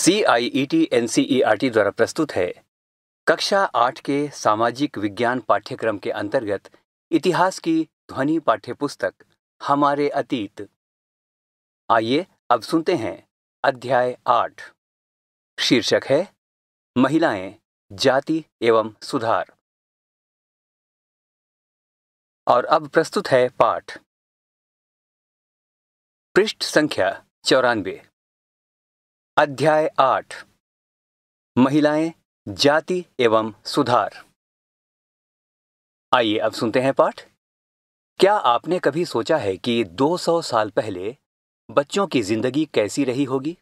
C I E T N C E R T द्वारा प्रस्तुत है कक्षा आठ के सामाजिक विज्ञान पाठ्यक्रम के अंतर्गत इतिहास की ध्वनि पाठ्य पुस्तक हमारे अतीत आइए अब सुनते हैं अध्याय आठ शीर्षक है महिलाएं जाति एवं सुधार और अब प्रस्तुत है पाठ पृष्ठ संख्या चौरानवे अध्याय आठ महिलाएं जाति एवं सुधार आइए अब सुनते हैं पाठ क्या आपने कभी सोचा है कि 200 साल पहले बच्चों की जिंदगी कैसी रही होगी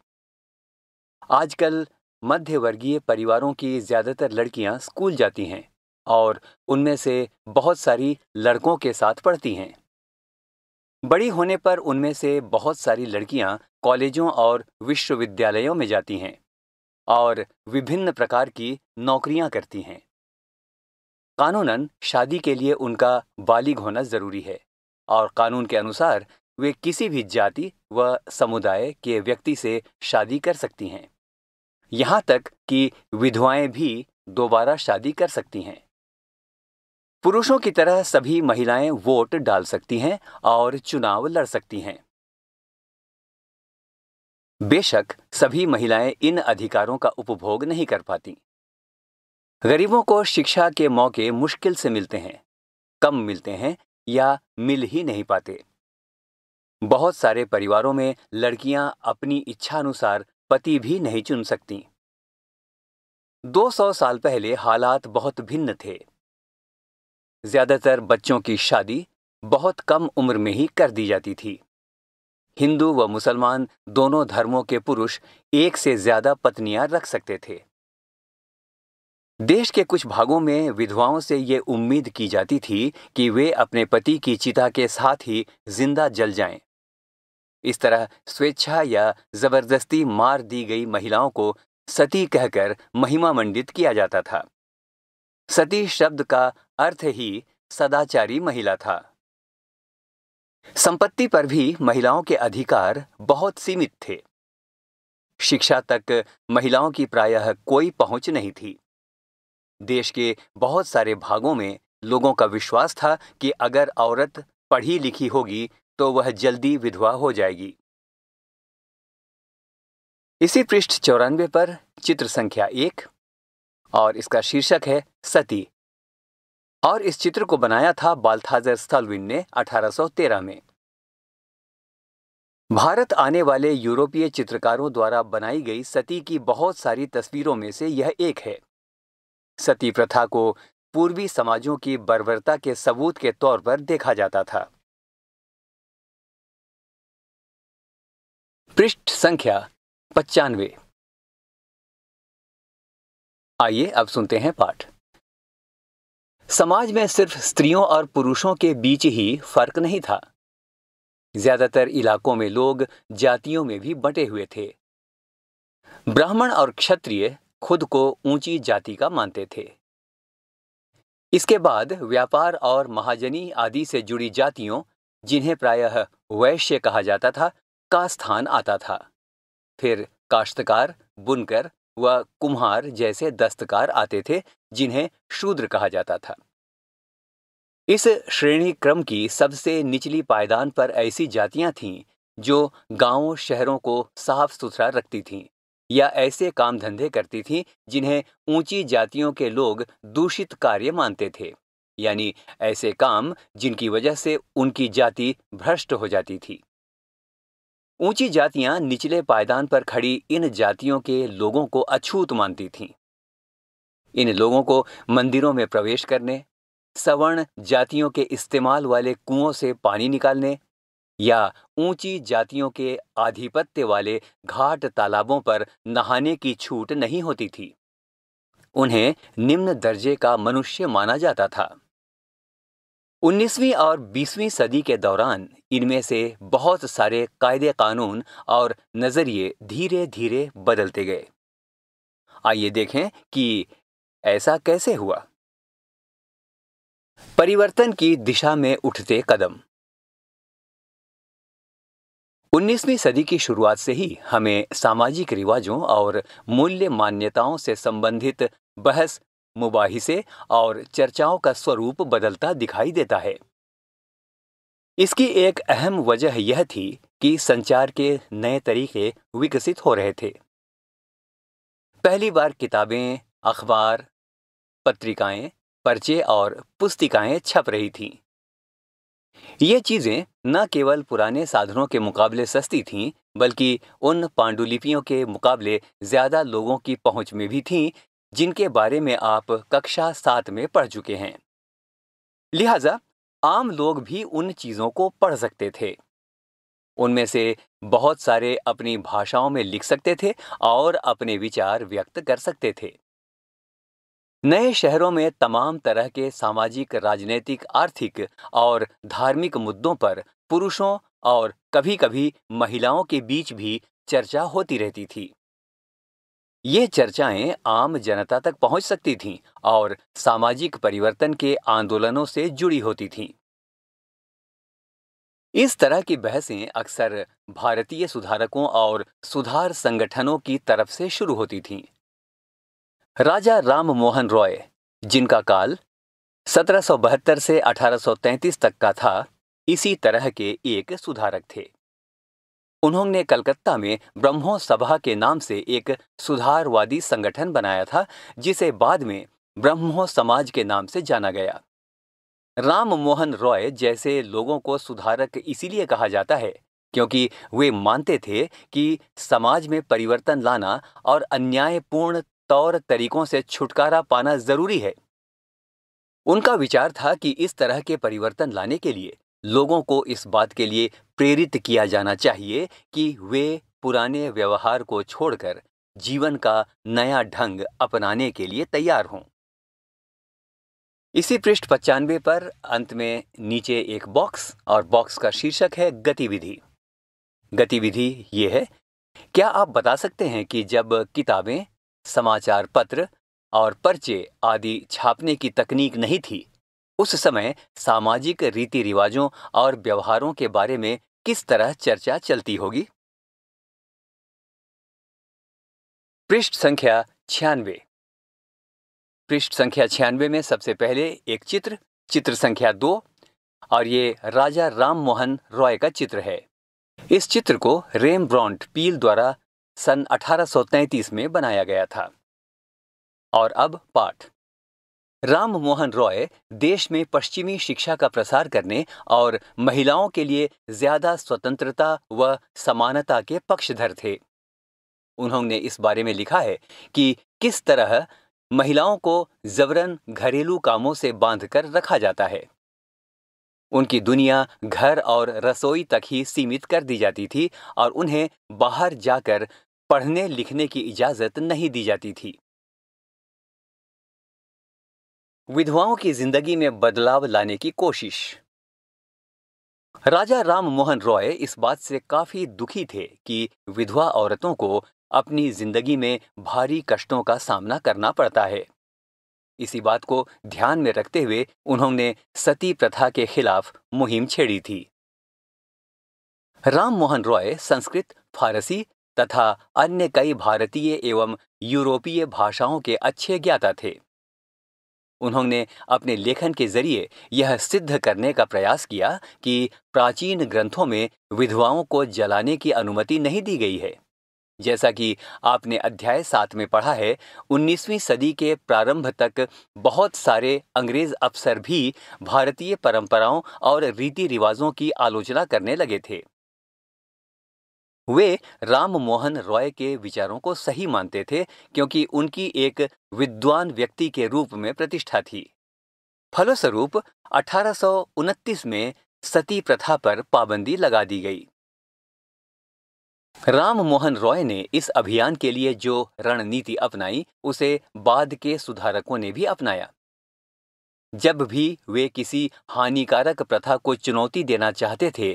आजकल मध्यवर्गीय परिवारों की ज्यादातर लड़कियां स्कूल जाती हैं और उनमें से बहुत सारी लड़कों के साथ पढ़ती हैं बड़ी होने पर उनमें से बहुत सारी लड़कियां कॉलेजों और विश्वविद्यालयों में जाती हैं और विभिन्न प्रकार की नौकरियां करती हैं कानूनन शादी के लिए उनका बालिग होना जरूरी है और कानून के अनुसार वे किसी भी जाति व समुदाय के व्यक्ति से शादी कर सकती हैं यहाँ तक कि विधवाएं भी दोबारा शादी कर सकती हैं पुरुषों की तरह सभी महिलाएं वोट डाल सकती हैं और चुनाव लड़ सकती हैं बेशक सभी महिलाएं इन अधिकारों का उपभोग नहीं कर पाती गरीबों को शिक्षा के मौके मुश्किल से मिलते हैं कम मिलते हैं या मिल ही नहीं पाते बहुत सारे परिवारों में लड़कियां अपनी इच्छानुसार पति भी नहीं चुन सकती 200 साल पहले हालात बहुत भिन्न थे ज़्यादातर बच्चों की शादी बहुत कम उम्र में ही कर दी जाती थी हिंदू व मुसलमान दोनों धर्मों के पुरुष एक से ज्यादा पत्नियां रख सकते थे देश के कुछ भागों में विधवाओं से ये उम्मीद की जाती थी कि वे अपने पति की चिता के साथ ही जिंदा जल जाएं। इस तरह स्वेच्छा या जबरदस्ती मार दी गई महिलाओं को सती कहकर महिमा मंडित किया जाता था सती शब्द का अर्थ ही सदाचारी महिला था संपत्ति पर भी महिलाओं के अधिकार बहुत सीमित थे शिक्षा तक महिलाओं की प्रायः कोई पहुंच नहीं थी देश के बहुत सारे भागों में लोगों का विश्वास था कि अगर औरत पढ़ी लिखी होगी तो वह जल्दी विधवा हो जाएगी इसी पृष्ठ चौरानवे पर चित्र संख्या एक और इसका शीर्षक है सती और इस चित्र को बनाया था बाल्थाजर स्थलविन ने 1813 में भारत आने वाले यूरोपीय चित्रकारों द्वारा बनाई गई सती की बहुत सारी तस्वीरों में से यह एक है सती प्रथा को पूर्वी समाजों की बर्बरता के सबूत के तौर पर देखा जाता था पृष्ठ संख्या पचानवे आइए अब सुनते हैं पाठ समाज में सिर्फ स्त्रियों और पुरुषों के बीच ही फर्क नहीं था ज्यादातर इलाकों में लोग जातियों में भी बंटे हुए थे ब्राह्मण और क्षत्रिय खुद को ऊंची जाति का मानते थे इसके बाद व्यापार और महाजनी आदि से जुड़ी जातियों जिन्हें प्रायः वैश्य कहा जाता था का स्थान आता था फिर काश्तकार बुनकर व कुम्हार जैसे दस्तकार आते थे जिन्हें शूद्र कहा जाता था इस श्रेणी क्रम की सबसे निचली पायदान पर ऐसी जातियां थीं जो गांवों शहरों को साफ सुथरा रखती थीं या ऐसे काम धंधे करती थीं जिन्हें ऊंची जातियों के लोग दूषित कार्य मानते थे यानी ऐसे काम जिनकी वजह से उनकी जाति भ्रष्ट हो जाती थी ऊंची जातियां निचले पायदान पर खड़ी इन जातियों के लोगों को अछूत मानती थीं इन लोगों को मंदिरों में प्रवेश करने सवर्ण जातियों के इस्तेमाल वाले कुओं से पानी निकालने या ऊंची जातियों के आधिपत्य वाले घाट तालाबों पर नहाने की छूट नहीं होती थी उन्हें निम्न दर्जे का मनुष्य माना जाता था 19वीं और 20वीं सदी के दौरान इनमें से बहुत सारे कायदे कानून और नज़रिए धीरे धीरे बदलते गए आइए देखें कि ऐसा कैसे हुआ परिवर्तन की दिशा में उठते कदम 19वीं सदी की शुरुआत से ही हमें सामाजिक रिवाजों और मूल्य मान्यताओं से संबंधित बहस मुबाहिसे और चर्चाओं का स्वरूप बदलता दिखाई देता है इसकी एक अहम वजह यह थी कि संचार के नए तरीके विकसित हो रहे थे पहली बार किताबें अखबार पत्रिकाएं पर्चे और पुस्तिकाएं छप रही थीं। ये चीजें न केवल पुराने साधनों के मुकाबले सस्ती थीं, बल्कि उन पांडुलिपियों के मुकाबले ज्यादा लोगों की पहुंच में भी थीं जिनके बारे में आप कक्षा सात में पढ़ चुके हैं लिहाजा आम लोग भी उन चीज़ों को पढ़ सकते थे उनमें से बहुत सारे अपनी भाषाओं में लिख सकते थे और अपने विचार व्यक्त कर सकते थे नए शहरों में तमाम तरह के सामाजिक राजनीतिक आर्थिक और धार्मिक मुद्दों पर पुरुषों और कभी कभी महिलाओं के बीच भी चर्चा होती रहती थी ये चर्चाएं आम जनता तक पहुंच सकती थीं और सामाजिक परिवर्तन के आंदोलनों से जुड़ी होती थीं। इस तरह की बहसें अक्सर भारतीय सुधारकों और सुधार संगठनों की तरफ से शुरू होती थीं। राजा राम मोहन रॉय जिनका काल सत्रह से 1833 तक का था इसी तरह के एक सुधारक थे उन्होंने कलकत्ता में ब्रह्मो सभा के नाम से एक सुधारवादी संगठन बनाया था जिसे बाद में ब्रह्मो समाज के नाम से जाना गया राम मोहन रॉय जैसे लोगों को सुधारक इसीलिए कहा जाता है क्योंकि वे मानते थे कि समाज में परिवर्तन लाना और अन्यायपूर्ण तौर तरीकों से छुटकारा पाना जरूरी है उनका विचार था कि इस तरह के परिवर्तन लाने के लिए लोगों को इस बात के लिए प्रेरित किया जाना चाहिए कि वे पुराने व्यवहार को छोड़कर जीवन का नया ढंग अपनाने के लिए तैयार हों इसी पृष्ठ पचानवे पर अंत में नीचे एक बॉक्स और बॉक्स का शीर्षक है गतिविधि गतिविधि ये है क्या आप बता सकते हैं कि जब किताबें समाचार पत्र और पर्चे आदि छापने की तकनीक नहीं थी उस समय सामाजिक रीति रिवाजों और व्यवहारों के बारे में किस तरह चर्चा चलती होगी पृष्ठ संख्या छियानवे पृष्ठ संख्या छियानवे में सबसे पहले एक चित्र चित्र संख्या दो और ये राजा राम मोहन रॉय का चित्र है इस चित्र को रेम ब्रॉन्ट पील द्वारा सन 1833 में बनाया गया था और अब पाठ राम मोहन रॉय देश में पश्चिमी शिक्षा का प्रसार करने और महिलाओं के लिए ज्यादा स्वतंत्रता व समानता के पक्षधर थे उन्होंने इस बारे में लिखा है कि किस तरह महिलाओं को जबरन घरेलू कामों से बांधकर रखा जाता है उनकी दुनिया घर और रसोई तक ही सीमित कर दी जाती थी और उन्हें बाहर जाकर पढ़ने लिखने की इजाज़त नहीं दी जाती थी विधवाओं की जिंदगी में बदलाव लाने की कोशिश राजा राम मोहन रॉय इस बात से काफी दुखी थे कि विधवा औरतों को अपनी जिंदगी में भारी कष्टों का सामना करना पड़ता है इसी बात को ध्यान में रखते हुए उन्होंने सती प्रथा के खिलाफ मुहिम छेड़ी थी राम मोहन रॉय संस्कृत फारसी तथा अन्य कई भारतीय एवं यूरोपीय भाषाओं के अच्छे ज्ञाता थे उन्होंने अपने लेखन के जरिए यह सिद्ध करने का प्रयास किया कि प्राचीन ग्रंथों में विधवाओं को जलाने की अनुमति नहीं दी गई है जैसा कि आपने अध्याय सात में पढ़ा है 19वीं सदी के प्रारंभ तक बहुत सारे अंग्रेज अफसर भी भारतीय परंपराओं और रीति रिवाजों की आलोचना करने लगे थे वे राम मोहन रॉय के विचारों को सही मानते थे क्योंकि उनकी एक विद्वान व्यक्ति के रूप में प्रतिष्ठा थी फलस्वरूप अठारह में सती प्रथा पर पाबंदी लगा दी गई राम मोहन रॉय ने इस अभियान के लिए जो रणनीति अपनाई उसे बाद के सुधारकों ने भी अपनाया जब भी वे किसी हानिकारक प्रथा को चुनौती देना चाहते थे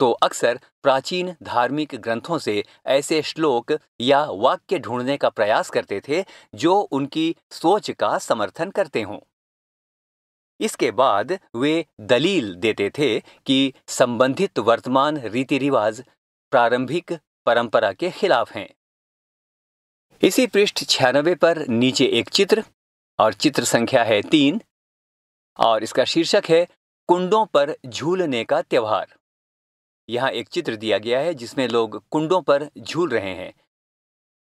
तो अक्सर प्राचीन धार्मिक ग्रंथों से ऐसे श्लोक या वाक्य ढूंढने का प्रयास करते थे जो उनकी सोच का समर्थन करते हों इसके बाद वे दलील देते थे कि संबंधित वर्तमान रीति रिवाज प्रारंभिक परंपरा के खिलाफ हैं इसी पृष्ठ छियानबे पर नीचे एक चित्र और चित्र संख्या है तीन और इसका शीर्षक है कुंडों पर झूलने का त्यौहार यहाँ एक चित्र दिया गया है जिसमें लोग कुंडों पर झूल रहे हैं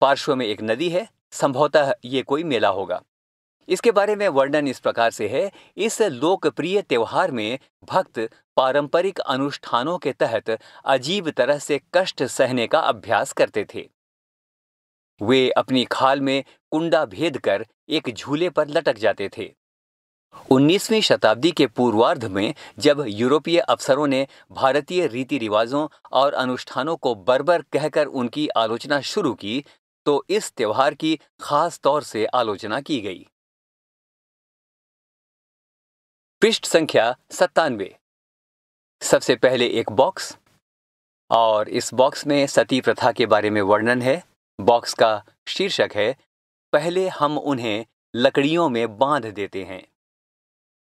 पार्श्व में एक नदी है संभवतः ये कोई मेला होगा इसके बारे में वर्णन इस प्रकार से है इस लोकप्रिय त्यौहार में भक्त पारंपरिक अनुष्ठानों के तहत अजीब तरह से कष्ट सहने का अभ्यास करते थे वे अपनी खाल में कुंडा भेद कर एक झूले पर लटक जाते थे 19वीं शताब्दी के पूर्वार्ध में जब यूरोपीय अफसरों ने भारतीय रीति रिवाजों और अनुष्ठानों को बर्बर कहकर उनकी आलोचना शुरू की तो इस त्यौहार की खास तौर से आलोचना की गई पृष्ठ संख्या सत्तानवे सबसे पहले एक बॉक्स और इस बॉक्स में सती प्रथा के बारे में वर्णन है बॉक्स का शीर्षक है पहले हम उन्हें लकड़ियों में बांध देते हैं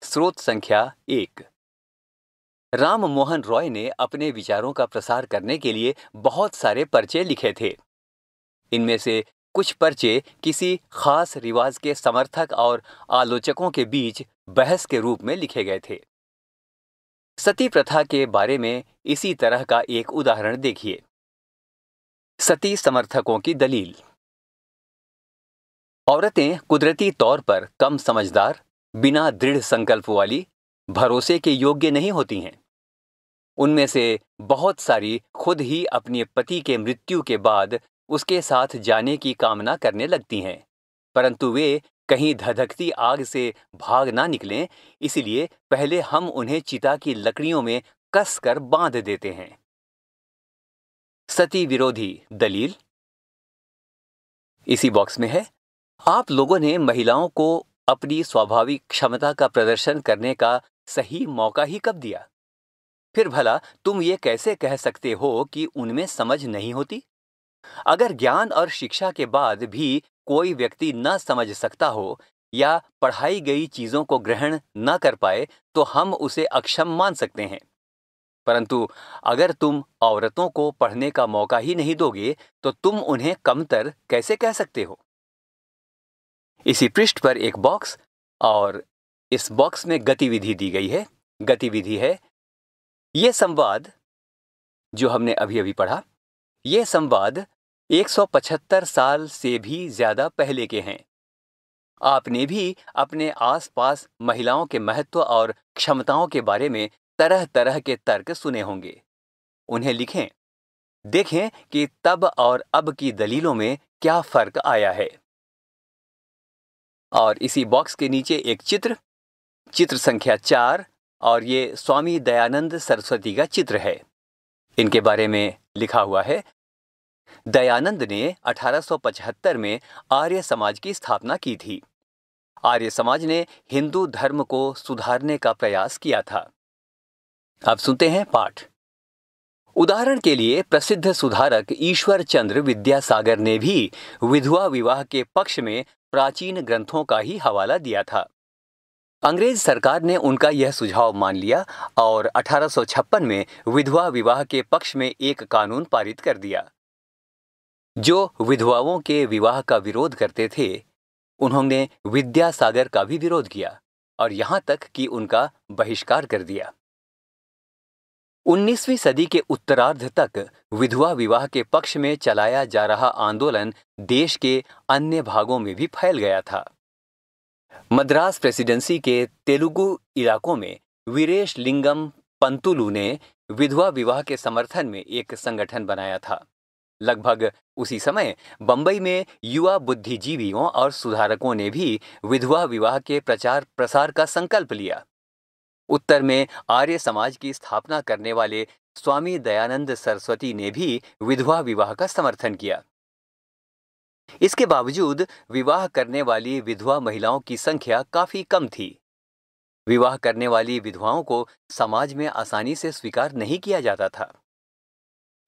स्रोत संख्या एक राम मोहन रॉय ने अपने विचारों का प्रसार करने के लिए बहुत सारे पर्चे लिखे थे इनमें से कुछ पर्चे किसी खास रिवाज के समर्थक और आलोचकों के बीच बहस के रूप में लिखे गए थे सती प्रथा के बारे में इसी तरह का एक उदाहरण देखिए सती समर्थकों की दलील औरतें कुदरती तौर पर कम समझदार बिना दृढ़ संकल्प वाली भरोसे के योग्य नहीं होती हैं उनमें से बहुत सारी खुद ही अपने पति के मृत्यु के बाद उसके साथ जाने की कामना करने लगती हैं परंतु वे कहीं धधकती आग से भाग ना निकलें इसलिए पहले हम उन्हें चिता की लकड़ियों में कसकर बांध देते हैं सती विरोधी दलील इसी बॉक्स में है आप लोगों ने महिलाओं को अपनी स्वाभाविक क्षमता का प्रदर्शन करने का सही मौका ही कब दिया फिर भला तुम ये कैसे कह सकते हो कि उनमें समझ नहीं होती अगर ज्ञान और शिक्षा के बाद भी कोई व्यक्ति न समझ सकता हो या पढ़ाई गई चीजों को ग्रहण न कर पाए तो हम उसे अक्षम मान सकते हैं परंतु अगर तुम औरतों को पढ़ने का मौका ही नहीं दोगे तो तुम उन्हें कमतर कैसे कह सकते हो इसी पृष्ठ पर एक बॉक्स और इस बॉक्स में गतिविधि दी गई है गतिविधि है ये संवाद जो हमने अभी अभी पढ़ा यह संवाद 175 साल से भी ज़्यादा पहले के हैं आपने भी अपने आसपास महिलाओं के महत्व और क्षमताओं के बारे में तरह तरह के तर्क सुने होंगे उन्हें लिखें देखें कि तब और अब की दलीलों में क्या फर्क आया है और इसी बॉक्स के नीचे एक चित्र चित्र संख्या चार और ये स्वामी दयानंद सरस्वती का चित्र है इनके बारे में लिखा हुआ है दयानंद ने 1875 में आर्य समाज की स्थापना की थी आर्य समाज ने हिंदू धर्म को सुधारने का प्रयास किया था अब सुनते हैं पाठ उदाहरण के लिए प्रसिद्ध सुधारक ईश्वर चंद्र विद्यासागर ने भी विधवा विवाह के पक्ष में प्राचीन ग्रंथों का ही हवाला दिया था अंग्रेज सरकार ने उनका यह सुझाव मान लिया और 1856 में विधवा विवाह के पक्ष में एक कानून पारित कर दिया जो विधवाओं के विवाह का विरोध करते थे उन्होंने विद्यासागर का भी विरोध किया और यहां तक कि उनका बहिष्कार कर दिया 19वीं सदी के उत्तरार्ध तक विधवा विवाह के पक्ष में चलाया जा रहा आंदोलन देश के अन्य भागों में भी फैल गया था मद्रास प्रेसिडेंसी के तेलुगु इलाकों में वीरेश लिंगम पंतुलु ने विधवा विवाह के समर्थन में एक संगठन बनाया था लगभग उसी समय बंबई में युवा बुद्धिजीवियों और सुधारकों ने भी विधवा विवाह के प्रचार प्रसार का संकल्प लिया उत्तर में आर्य समाज की स्थापना करने वाले स्वामी दयानंद सरस्वती ने भी विधवा विवाह का समर्थन किया इसके बावजूद विवाह करने वाली विधवा महिलाओं की संख्या काफी कम थी विवाह करने वाली विधवाओं को समाज में आसानी से स्वीकार नहीं किया जाता था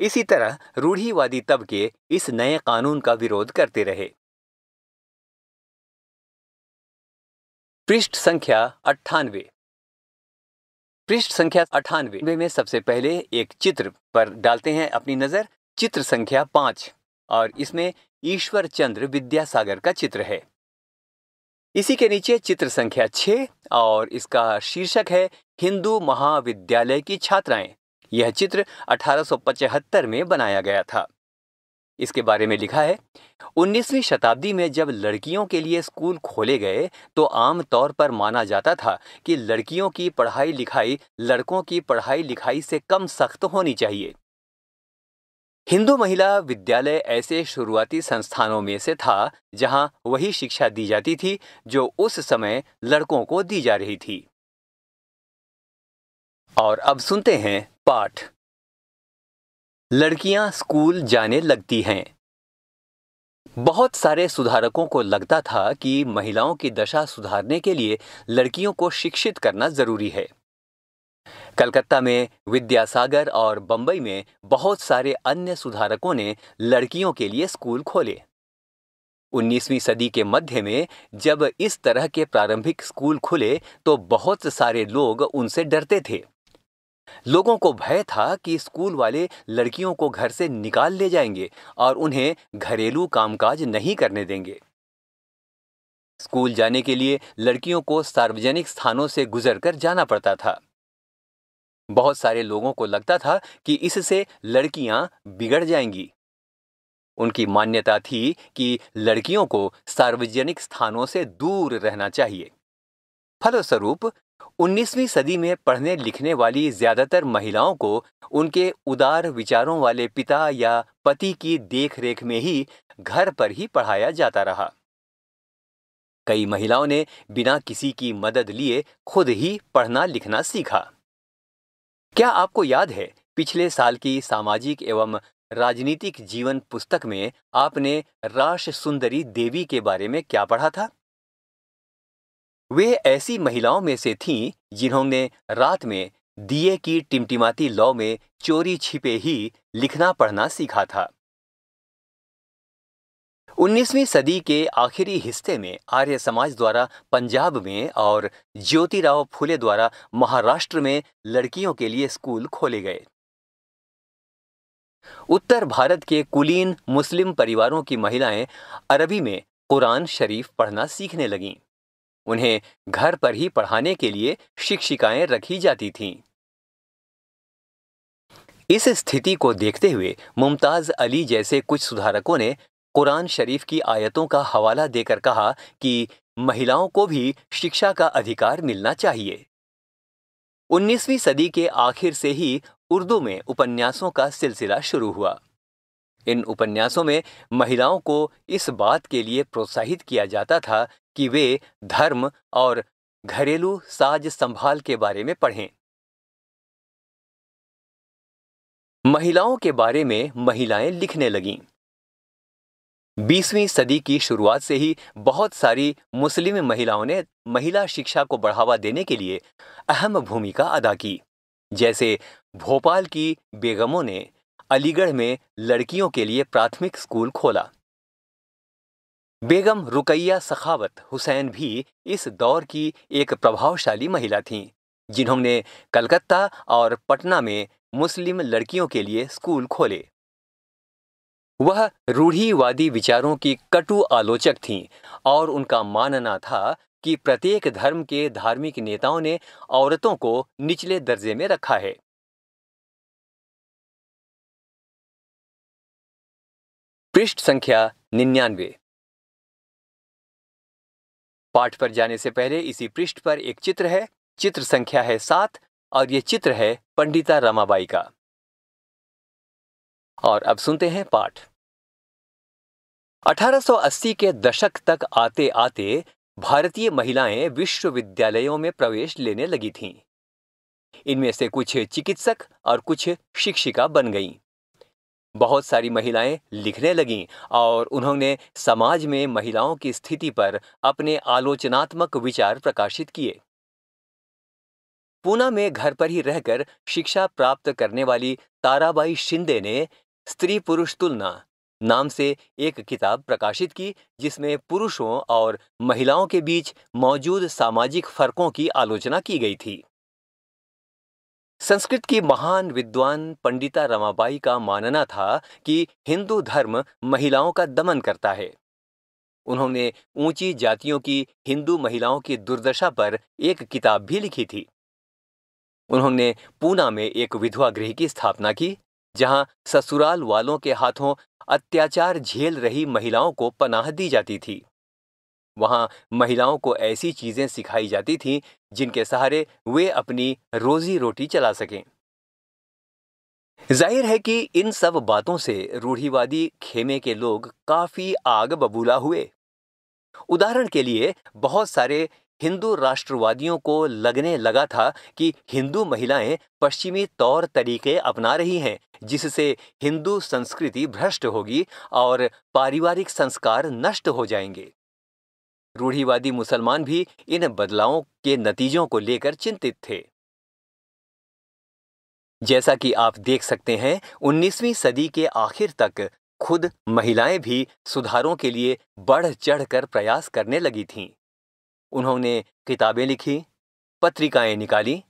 इसी तरह रूढ़ीवादी तबके इस नए कानून का विरोध करते रहे पृष्ठ संख्या अट्ठानवे पृष्ठ संख्या अठानवे में सबसे पहले एक चित्र पर डालते हैं अपनी नजर चित्र संख्या पांच और इसमें ईश्वर चंद्र विद्यासागर का चित्र है इसी के नीचे चित्र संख्या छ और इसका शीर्षक है हिंदू महाविद्यालय की छात्राएं यह चित्र अठारह में बनाया गया था इसके बारे में लिखा है 19वीं शताब्दी में जब लड़कियों के लिए स्कूल खोले गए तो आम तौर पर माना जाता था कि लड़कियों की पढ़ाई लिखाई लड़कों की पढ़ाई लिखाई से कम सख्त होनी चाहिए हिंदू महिला विद्यालय ऐसे शुरुआती संस्थानों में से था जहां वही शिक्षा दी जाती थी जो उस समय लड़कों को दी जा रही थी और अब सुनते हैं पाठ लड़कियां स्कूल जाने लगती हैं बहुत सारे सुधारकों को लगता था कि महिलाओं की दशा सुधारने के लिए लड़कियों को शिक्षित करना जरूरी है कलकत्ता में विद्यासागर और बम्बई में बहुत सारे अन्य सुधारकों ने लड़कियों के लिए स्कूल खोले 19वीं सदी के मध्य में जब इस तरह के प्रारंभिक स्कूल खुले तो बहुत सारे लोग उनसे डरते थे लोगों को भय था कि स्कूल वाले लड़कियों को घर से निकाल ले जाएंगे और उन्हें घरेलू कामकाज नहीं करने देंगे स्कूल जाने के लिए लड़कियों को सार्वजनिक स्थानों से गुजरकर जाना पड़ता था बहुत सारे लोगों को लगता था कि इससे लड़कियां बिगड़ जाएंगी उनकी मान्यता थी कि लड़कियों को सार्वजनिक स्थानों से दूर रहना चाहिए फलस्वरूप 19वीं सदी में पढ़ने लिखने वाली ज्यादातर महिलाओं को उनके उदार विचारों वाले पिता या पति की देखरेख में ही घर पर ही पढ़ाया जाता रहा कई महिलाओं ने बिना किसी की मदद लिए खुद ही पढ़ना लिखना सीखा क्या आपको याद है पिछले साल की सामाजिक एवं राजनीतिक जीवन पुस्तक में आपने राश सुंदरी देवी के बारे में क्या पढ़ा था वे ऐसी महिलाओं में से थीं जिन्होंने रात में दिए की टिमटिमाती लौ में चोरी छिपे ही लिखना पढ़ना सीखा था 19वीं सदी के आखिरी हिस्से में आर्य समाज द्वारा पंजाब में और ज्योतिराव फुले द्वारा महाराष्ट्र में लड़कियों के लिए स्कूल खोले गए उत्तर भारत के कुलीन मुस्लिम परिवारों की महिलाएं अरबी में कुरान शरीफ पढ़ना सीखने लगीं उन्हें घर पर ही पढ़ाने के लिए शिक्षिकाएं रखी जाती थीं इस स्थिति को देखते हुए मुमताज अली जैसे कुछ सुधारकों ने कुरान शरीफ की आयतों का हवाला देकर कहा कि महिलाओं को भी शिक्षा का अधिकार मिलना चाहिए 19वीं सदी के आखिर से ही उर्दू में उपन्यासों का सिलसिला शुरू हुआ इन उपन्यासों में महिलाओं को इस बात के लिए प्रोत्साहित किया जाता था कि वे धर्म और घरेलू साज संभाल के बारे में पढ़ें महिलाओं के बारे में महिलाएं लिखने लगीं बीसवीं सदी की शुरुआत से ही बहुत सारी मुस्लिम महिलाओं ने महिला शिक्षा को बढ़ावा देने के लिए अहम भूमिका अदा की जैसे भोपाल की बेगमों ने अलीगढ़ में लड़कियों के लिए प्राथमिक स्कूल खोला बेगम रुकैया सखावत हुसैन भी इस दौर की एक प्रभावशाली महिला थीं जिन्होंने कलकत्ता और पटना में मुस्लिम लड़कियों के लिए स्कूल खोले वह रूढ़ीवादी विचारों की कटु आलोचक थीं और उनका मानना था कि प्रत्येक धर्म के धार्मिक नेताओं ने औरतों को निचले दर्जे में रखा है पृष्ठ संख्या निन्यानवे पाठ पर जाने से पहले इसी पृष्ठ पर एक चित्र है चित्र संख्या है सात और ये चित्र है पंडिता रमाबाई का और अब सुनते हैं पाठ 1880 के दशक तक आते आते भारतीय महिलाएं विश्वविद्यालयों में प्रवेश लेने लगी थीं। इनमें से कुछ चिकित्सक और कुछ शिक्षिका बन गईं। बहुत सारी महिलाएं लिखने लगीं और उन्होंने समाज में महिलाओं की स्थिति पर अपने आलोचनात्मक विचार प्रकाशित किए पूना में घर पर ही रहकर शिक्षा प्राप्त करने वाली ताराबाई शिंदे ने स्त्री पुरुष तुलना नाम से एक किताब प्रकाशित की जिसमें पुरुषों और महिलाओं के बीच मौजूद सामाजिक फर्कों की आलोचना की गई थी संस्कृत की महान विद्वान पंडिता रमाबाई का मानना था कि हिंदू धर्म महिलाओं का दमन करता है उन्होंने ऊंची जातियों की हिंदू महिलाओं की दुर्दशा पर एक किताब भी लिखी थी उन्होंने पूना में एक विधवा गृह की स्थापना की जहां ससुराल वालों के हाथों अत्याचार झेल रही महिलाओं को पनाह दी जाती थी वहाँ महिलाओं को ऐसी चीज़ें सिखाई जाती थीं जिनके सहारे वे अपनी रोजी रोटी चला सकें जाहिर है कि इन सब बातों से रूढ़िवादी खेमे के लोग काफ़ी आग बबूला हुए उदाहरण के लिए बहुत सारे हिंदू राष्ट्रवादियों को लगने लगा था कि हिंदू महिलाएं पश्चिमी तौर तरीके अपना रही हैं जिससे हिंदू संस्कृति भ्रष्ट होगी और पारिवारिक संस्कार नष्ट हो जाएंगे रूढ़ीवादी मुसलमान भी इन बदलावों के नतीजों को लेकर चिंतित थे जैसा कि आप देख सकते हैं 19वीं सदी के आखिर तक खुद महिलाएं भी सुधारों के लिए बढ़ चढ़कर प्रयास करने लगी थीं। उन्होंने किताबें लिखी पत्रिकाएं निकाली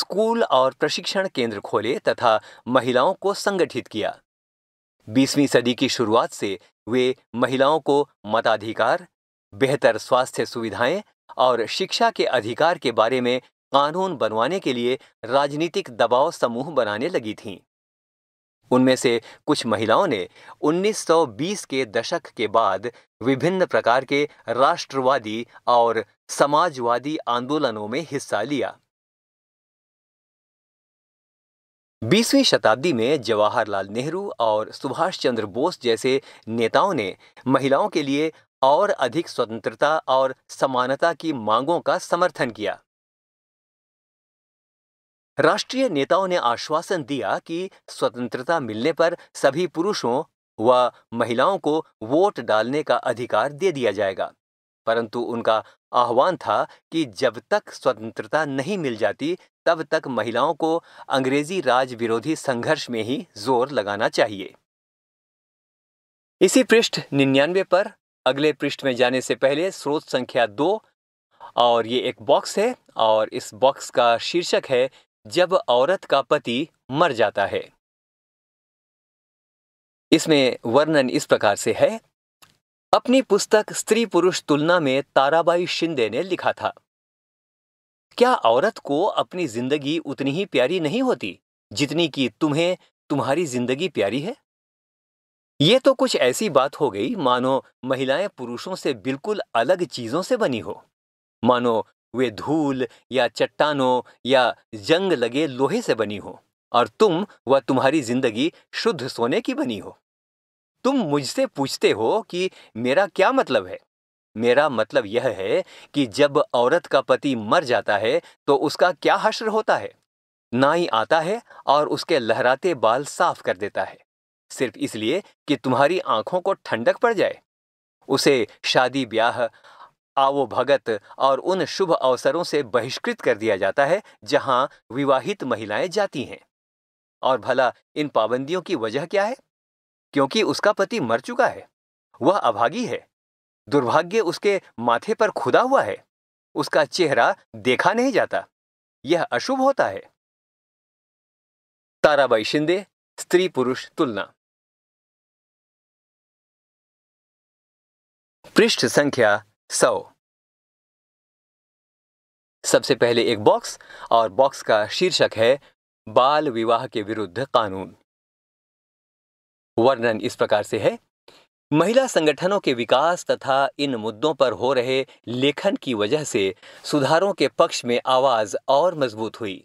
स्कूल और प्रशिक्षण केंद्र खोले तथा महिलाओं को संगठित किया 20वीं सदी की शुरुआत से वे महिलाओं को मताधिकार बेहतर स्वास्थ्य सुविधाएं और शिक्षा के अधिकार के बारे में कानून बनवाने के लिए राजनीतिक दबाव समूह बनाने लगी थीं उनमें से कुछ महिलाओं ने 1920 के दशक के बाद विभिन्न प्रकार के राष्ट्रवादी और समाजवादी आंदोलनों में हिस्सा लिया 20वीं शताब्दी में जवाहरलाल नेहरू और सुभाष चंद्र बोस जैसे नेताओं ने महिलाओं के लिए और अधिक स्वतंत्रता और समानता की मांगों का समर्थन किया राष्ट्रीय नेताओं ने आश्वासन दिया कि स्वतंत्रता मिलने पर सभी पुरुषों व महिलाओं को वोट डालने का अधिकार दे दिया जाएगा परंतु उनका आह्वान था कि जब तक स्वतंत्रता नहीं मिल जाती तब तक महिलाओं को अंग्रेजी राज विरोधी संघर्ष में ही जोर लगाना चाहिए इसी पृष्ठ निन्यानवे पर अगले पृष्ठ में जाने से पहले स्रोत संख्या दो और ये एक बॉक्स है और इस बॉक्स का शीर्षक है जब औरत का पति मर जाता है इसमें वर्णन इस प्रकार से है अपनी पुस्तक स्त्री पुरुष तुलना में ताराबाई शिंदे ने लिखा था क्या औरत को अपनी जिंदगी उतनी ही प्यारी नहीं होती जितनी कि तुम्हें तुम्हारी जिंदगी प्यारी है ये तो कुछ ऐसी बात हो गई मानो महिलाएं पुरुषों से बिल्कुल अलग चीजों से बनी हो मानो वे धूल या चट्टानों या जंग लगे लोहे से बनी हो और तुम व तुम्हारी जिंदगी शुद्ध सोने की बनी हो तुम मुझसे पूछते हो कि मेरा क्या मतलब है मेरा मतलब यह है कि जब औरत का पति मर जाता है तो उसका क्या हश्र होता है नाई आता है और उसके लहराते बाल साफ कर देता है सिर्फ इसलिए कि तुम्हारी आंखों को ठंडक पड़ जाए उसे शादी ब्याह आवो भगत और उन शुभ अवसरों से बहिष्कृत कर दिया जाता है जहां विवाहित महिलाएं जाती हैं और भला इन पाबंदियों की वजह क्या है क्योंकि उसका पति मर चुका है वह अभागी है दुर्भाग्य उसके माथे पर खुदा हुआ है उसका चेहरा देखा नहीं जाता यह अशुभ होता है ताराबाई शिंदे स्त्री पुरुष तुलना पृष्ठ संख्या सौ सबसे पहले एक बॉक्स और बॉक्स का शीर्षक है बाल विवाह के विरुद्ध कानून वर्णन इस प्रकार से है महिला संगठनों के विकास तथा इन मुद्दों पर हो रहे लेखन की वजह से सुधारों के पक्ष में आवाज और मजबूत हुई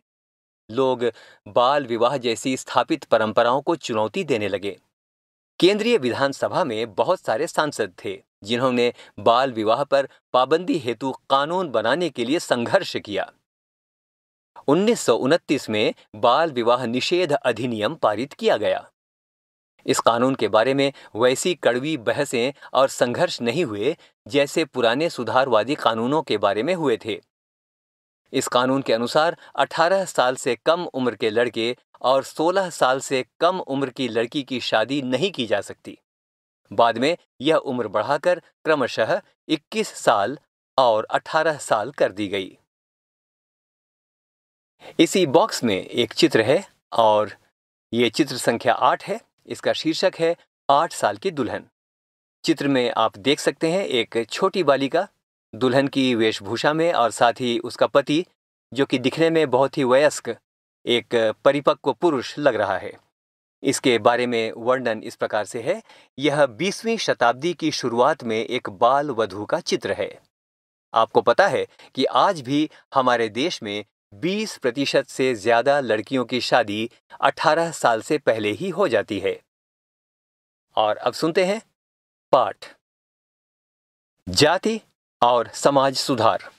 लोग बाल विवाह जैसी स्थापित परंपराओं को चुनौती देने लगे केंद्रीय विधानसभा में बहुत सारे सांसद थे जिन्होंने बाल विवाह पर पाबंदी हेतु कानून बनाने के लिए संघर्ष किया उन्नीस में बाल विवाह निषेध अधिनियम पारित किया गया इस कानून के बारे में वैसी कड़वी बहसें और संघर्ष नहीं हुए जैसे पुराने सुधारवादी कानूनों के बारे में हुए थे इस कानून के अनुसार 18 साल से कम उम्र के लड़के और 16 साल से कम उम्र की लड़की की शादी नहीं की जा सकती बाद में यह उम्र बढ़ाकर क्रमशः 21 साल और 18 साल कर दी गई इसी बॉक्स में एक चित्र है और ये चित्र संख्या आठ है इसका शीर्षक है आठ साल की दुल्हन चित्र में आप देख सकते हैं एक छोटी बालिका दुल्हन की वेशभूषा में और साथ ही उसका पति जो कि दिखने में बहुत ही वयस्क एक परिपक्व पुरुष लग रहा है इसके बारे में वर्णन इस प्रकार से है यह 20वीं शताब्दी की शुरुआत में एक बाल वधु का चित्र है आपको पता है कि आज भी हमारे देश में 20 प्रतिशत से ज्यादा लड़कियों की शादी 18 साल से पहले ही हो जाती है और अब सुनते हैं पाठ जाति और समाज सुधार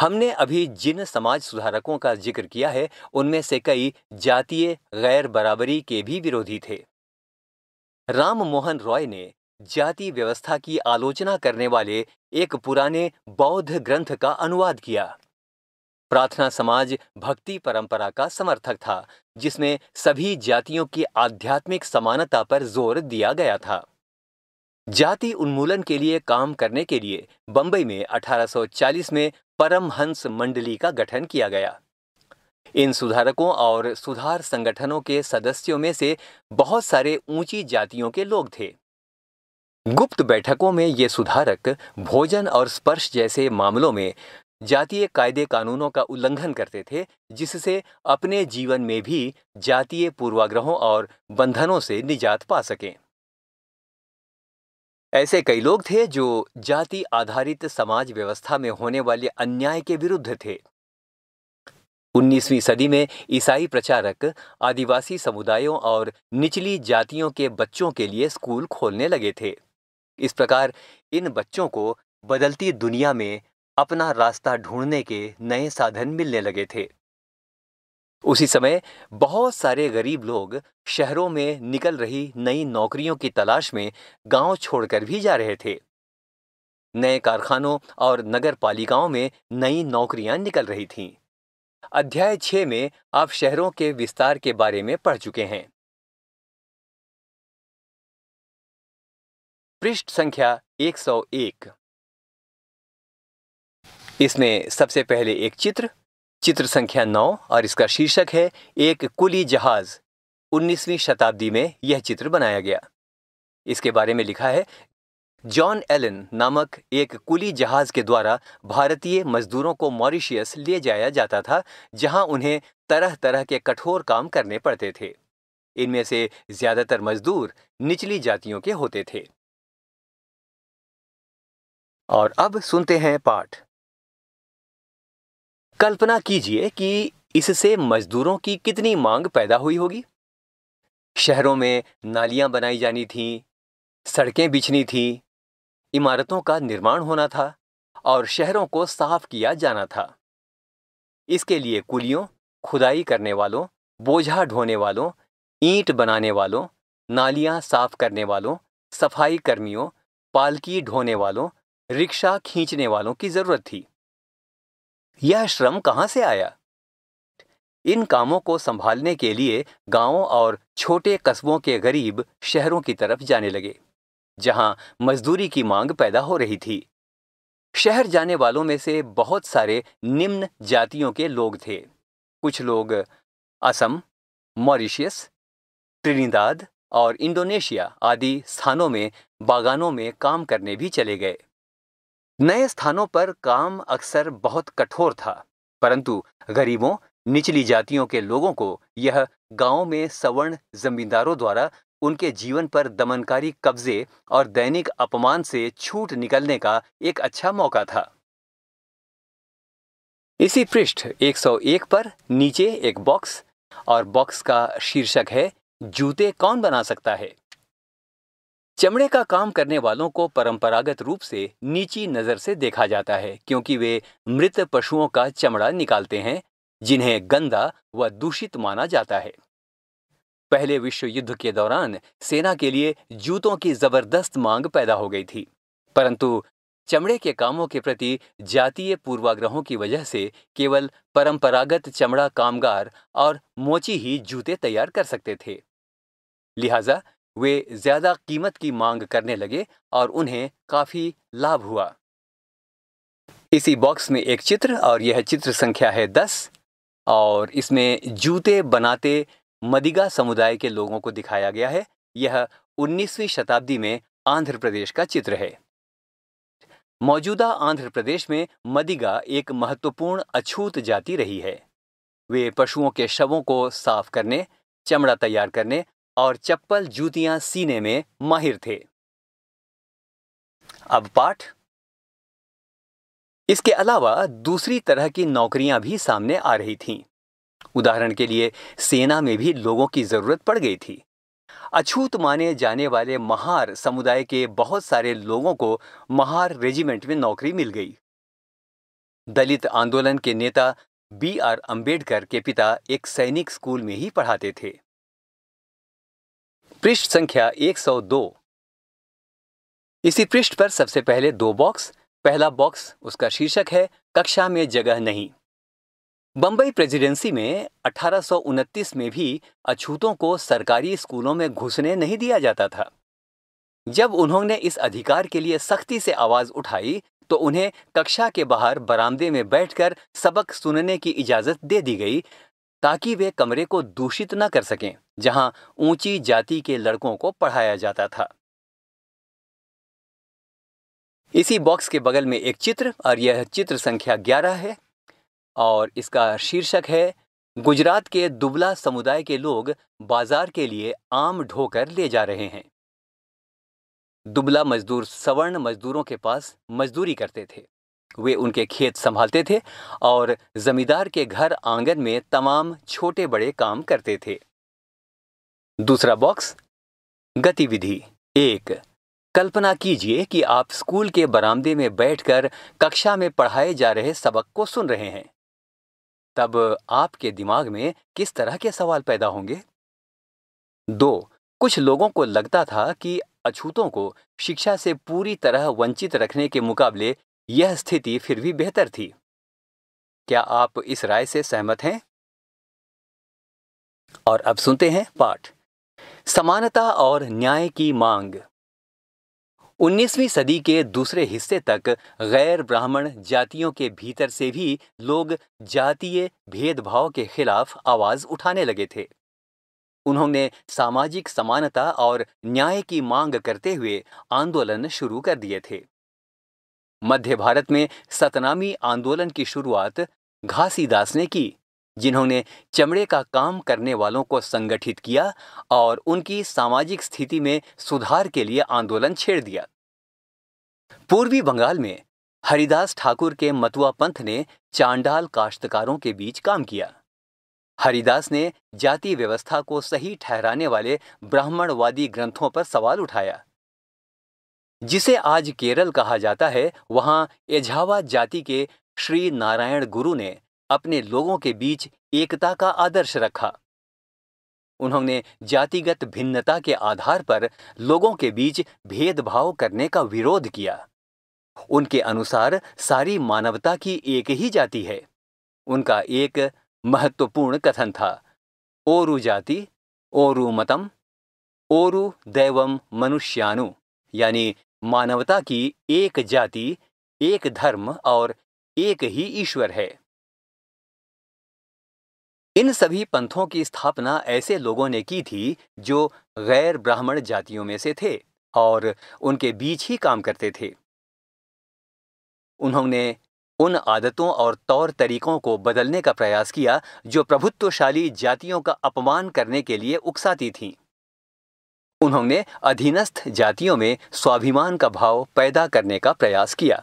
हमने अभी जिन समाज सुधारकों का जिक्र किया है उनमें से कई जातीय गैर बराबरी के भी विरोधी थे राम मोहन रॉय ने जाति व्यवस्था की आलोचना करने वाले एक पुराने बौद्ध ग्रंथ का अनुवाद किया प्रार्थना समाज भक्ति परंपरा का समर्थक था जिसमें सभी जातियों की आध्यात्मिक समानता पर जोर दिया गया था जाति उन्मूलन के लिए काम करने के लिए बंबई में 1840 में परमहंस मंडली का गठन किया गया इन सुधारकों और सुधार संगठनों के सदस्यों में से बहुत सारे ऊंची जातियों के लोग थे गुप्त बैठकों में ये सुधारक भोजन और स्पर्श जैसे मामलों में जातीय कायदे कानूनों का उल्लंघन करते थे जिससे अपने जीवन में भी जातीय पूर्वाग्रहों और बंधनों से निजात पा सकें ऐसे कई लोग थे जो जाति आधारित समाज व्यवस्था में होने वाले अन्याय के विरुद्ध थे 19वीं सदी में ईसाई प्रचारक आदिवासी समुदायों और निचली जातियों के बच्चों के लिए स्कूल खोलने लगे थे इस प्रकार इन बच्चों को बदलती दुनिया में अपना रास्ता ढूंढने के नए साधन मिलने लगे थे उसी समय बहुत सारे गरीब लोग शहरों में निकल रही नई नौकरियों की तलाश में गांव छोड़कर भी जा रहे थे नए कारखानों और नगर पालिकाओं में नई नौकरियां निकल रही थीं। अध्याय छह में आप शहरों के विस्तार के बारे में पढ़ चुके हैं पृष्ठ संख्या 101 इसमें सबसे पहले एक चित्र चित्र संख्या नौ और इसका शीर्षक है एक कुली जहाज 19वीं शताब्दी में यह चित्र बनाया गया इसके बारे में लिखा है जॉन एलन नामक एक कुली जहाज के द्वारा भारतीय मजदूरों को मॉरिशियस ले जाया जाता था जहां उन्हें तरह तरह के कठोर काम करने पड़ते थे इनमें से ज्यादातर मजदूर निचली जातियों के होते थे और अब सुनते हैं पाठ कल्पना कीजिए कि इससे मजदूरों की कितनी मांग पैदा हुई होगी शहरों में नालियां बनाई जानी थी सड़कें बिछनी थी इमारतों का निर्माण होना था और शहरों को साफ किया जाना था इसके लिए कुलियों खुदाई करने वालों बोझा ढोने वालों ईंट बनाने वालों नालियां साफ करने वालों सफाई कर्मियों पालकी ढोने वालों रिक्शा खींचने वालों की ज़रूरत थी यह श्रम कहाँ से आया इन कामों को संभालने के लिए गांवों और छोटे कस्बों के गरीब शहरों की तरफ जाने लगे जहां मजदूरी की मांग पैदा हो रही थी शहर जाने वालों में से बहुत सारे निम्न जातियों के लोग थे कुछ लोग असम मॉरिशियस ट्रिनिदाद और इंडोनेशिया आदि स्थानों में बागानों में काम करने भी चले गए नए स्थानों पर काम अक्सर बहुत कठोर था परंतु गरीबों निचली जातियों के लोगों को यह गांव में सवर्ण जमींदारों द्वारा उनके जीवन पर दमनकारी कब्जे और दैनिक अपमान से छूट निकलने का एक अच्छा मौका था इसी पृष्ठ 101 पर नीचे एक बॉक्स और बॉक्स का शीर्षक है जूते कौन बना सकता है चमड़े का काम करने वालों को परंपरागत रूप से नीची नजर से देखा जाता है क्योंकि वे मृत पशुओं का चमड़ा निकालते हैं जिन्हें गंदा व दूषित माना जाता है पहले विश्व युद्ध के दौरान सेना के लिए जूतों की जबरदस्त मांग पैदा हो गई थी परंतु चमड़े के कामों के प्रति जातीय पूर्वाग्रहों की वजह से केवल परंपरागत चमड़ा कामगार और मोची ही जूते तैयार कर सकते थे लिहाजा वे ज़्यादा कीमत की मांग करने लगे और उन्हें काफ़ी लाभ हुआ इसी बॉक्स में एक चित्र और यह चित्र संख्या है दस और इसमें जूते बनाते मदिगा समुदाय के लोगों को दिखाया गया है यह 19वीं शताब्दी में आंध्र प्रदेश का चित्र है मौजूदा आंध्र प्रदेश में मदिगा एक महत्वपूर्ण अछूत जाति रही है वे पशुओं के शवों को साफ करने चमड़ा तैयार करने और चप्पल जूतियां सीने में माहिर थे अब पाठ इसके अलावा दूसरी तरह की नौकरियां भी सामने आ रही थीं। उदाहरण के लिए सेना में भी लोगों की जरूरत पड़ गई थी अछूत माने जाने वाले महार समुदाय के बहुत सारे लोगों को महार रेजिमेंट में नौकरी मिल गई दलित आंदोलन के नेता बी आर अंबेडकर के पिता एक सैनिक स्कूल में ही पढ़ाते थे पृष्ठ संख्या 102 इसी पृष्ठ पर सबसे पहले दो बॉक्स पहला बॉक्स उसका शीर्षक है कक्षा में जगह नहीं बंबई प्रेसिडेंसी में अठारह में भी अछूतों को सरकारी स्कूलों में घुसने नहीं दिया जाता था जब उन्होंने इस अधिकार के लिए सख्ती से आवाज उठाई तो उन्हें कक्षा के बाहर बरामदे में बैठकर सबक सुनने की इजाजत दे दी गई ताकि वे कमरे को दूषित न कर सकें जहां ऊंची जाति के लड़कों को पढ़ाया जाता था इसी बॉक्स के बगल में एक चित्र और यह चित्र संख्या ग्यारह है और इसका शीर्षक है गुजरात के दुबला समुदाय के लोग बाजार के लिए आम ढोकर ले जा रहे हैं दुबला मजदूर सवर्ण मजदूरों के पास मजदूरी करते थे वे उनके खेत संभालते थे और जमींदार के घर आंगन में तमाम छोटे बड़े काम करते थे दूसरा बॉक्स गतिविधि एक कल्पना कीजिए कि आप स्कूल के बरामदे में बैठकर कक्षा में पढ़ाए जा रहे सबक को सुन रहे हैं तब आपके दिमाग में किस तरह के सवाल पैदा होंगे दो कुछ लोगों को लगता था कि अछूतों को शिक्षा से पूरी तरह वंचित रखने के मुकाबले यह स्थिति फिर भी बेहतर थी क्या आप इस राय से सहमत हैं और अब सुनते हैं पाठ समानता और न्याय की मांग 19वीं सदी के दूसरे हिस्से तक गैर ब्राह्मण जातियों के भीतर से भी लोग जातीय भेदभाव के खिलाफ आवाज उठाने लगे थे उन्होंने सामाजिक समानता और न्याय की मांग करते हुए आंदोलन शुरू कर दिए थे मध्य भारत में सतनामी आंदोलन की शुरुआत घासीदास ने की जिन्होंने चमड़े का काम करने वालों को संगठित किया और उनकी सामाजिक स्थिति में सुधार के लिए आंदोलन छेड़ दिया पूर्वी बंगाल में हरिदास ठाकुर के मतुआ पंथ ने चांडाल काश्तकारों के बीच काम किया हरिदास ने जाति व्यवस्था को सही ठहराने वाले ब्राह्मणवादी ग्रंथों पर सवाल उठाया जिसे आज केरल कहा जाता है वहां एझावा जाति के श्री नारायण गुरु ने अपने लोगों के बीच एकता का आदर्श रखा उन्होंने जातिगत भिन्नता के आधार पर लोगों के बीच भेदभाव करने का विरोध किया उनके अनुसार सारी मानवता की एक ही जाति है उनका एक महत्वपूर्ण कथन था ओरु जाति ओरु मतम ओरु दैवम मनुष्यानु यानी मानवता की एक जाति एक धर्म और एक ही ईश्वर है इन सभी पंथों की स्थापना ऐसे लोगों ने की थी जो गैर ब्राह्मण जातियों में से थे और उनके बीच ही काम करते थे उन्होंने उन आदतों और तौर तरीकों को बदलने का प्रयास किया जो प्रभुत्वशाली जातियों का अपमान करने के लिए उकसाती थीं उन्होंने अधीनस्थ जातियों में स्वाभिमान का भाव पैदा करने का प्रयास किया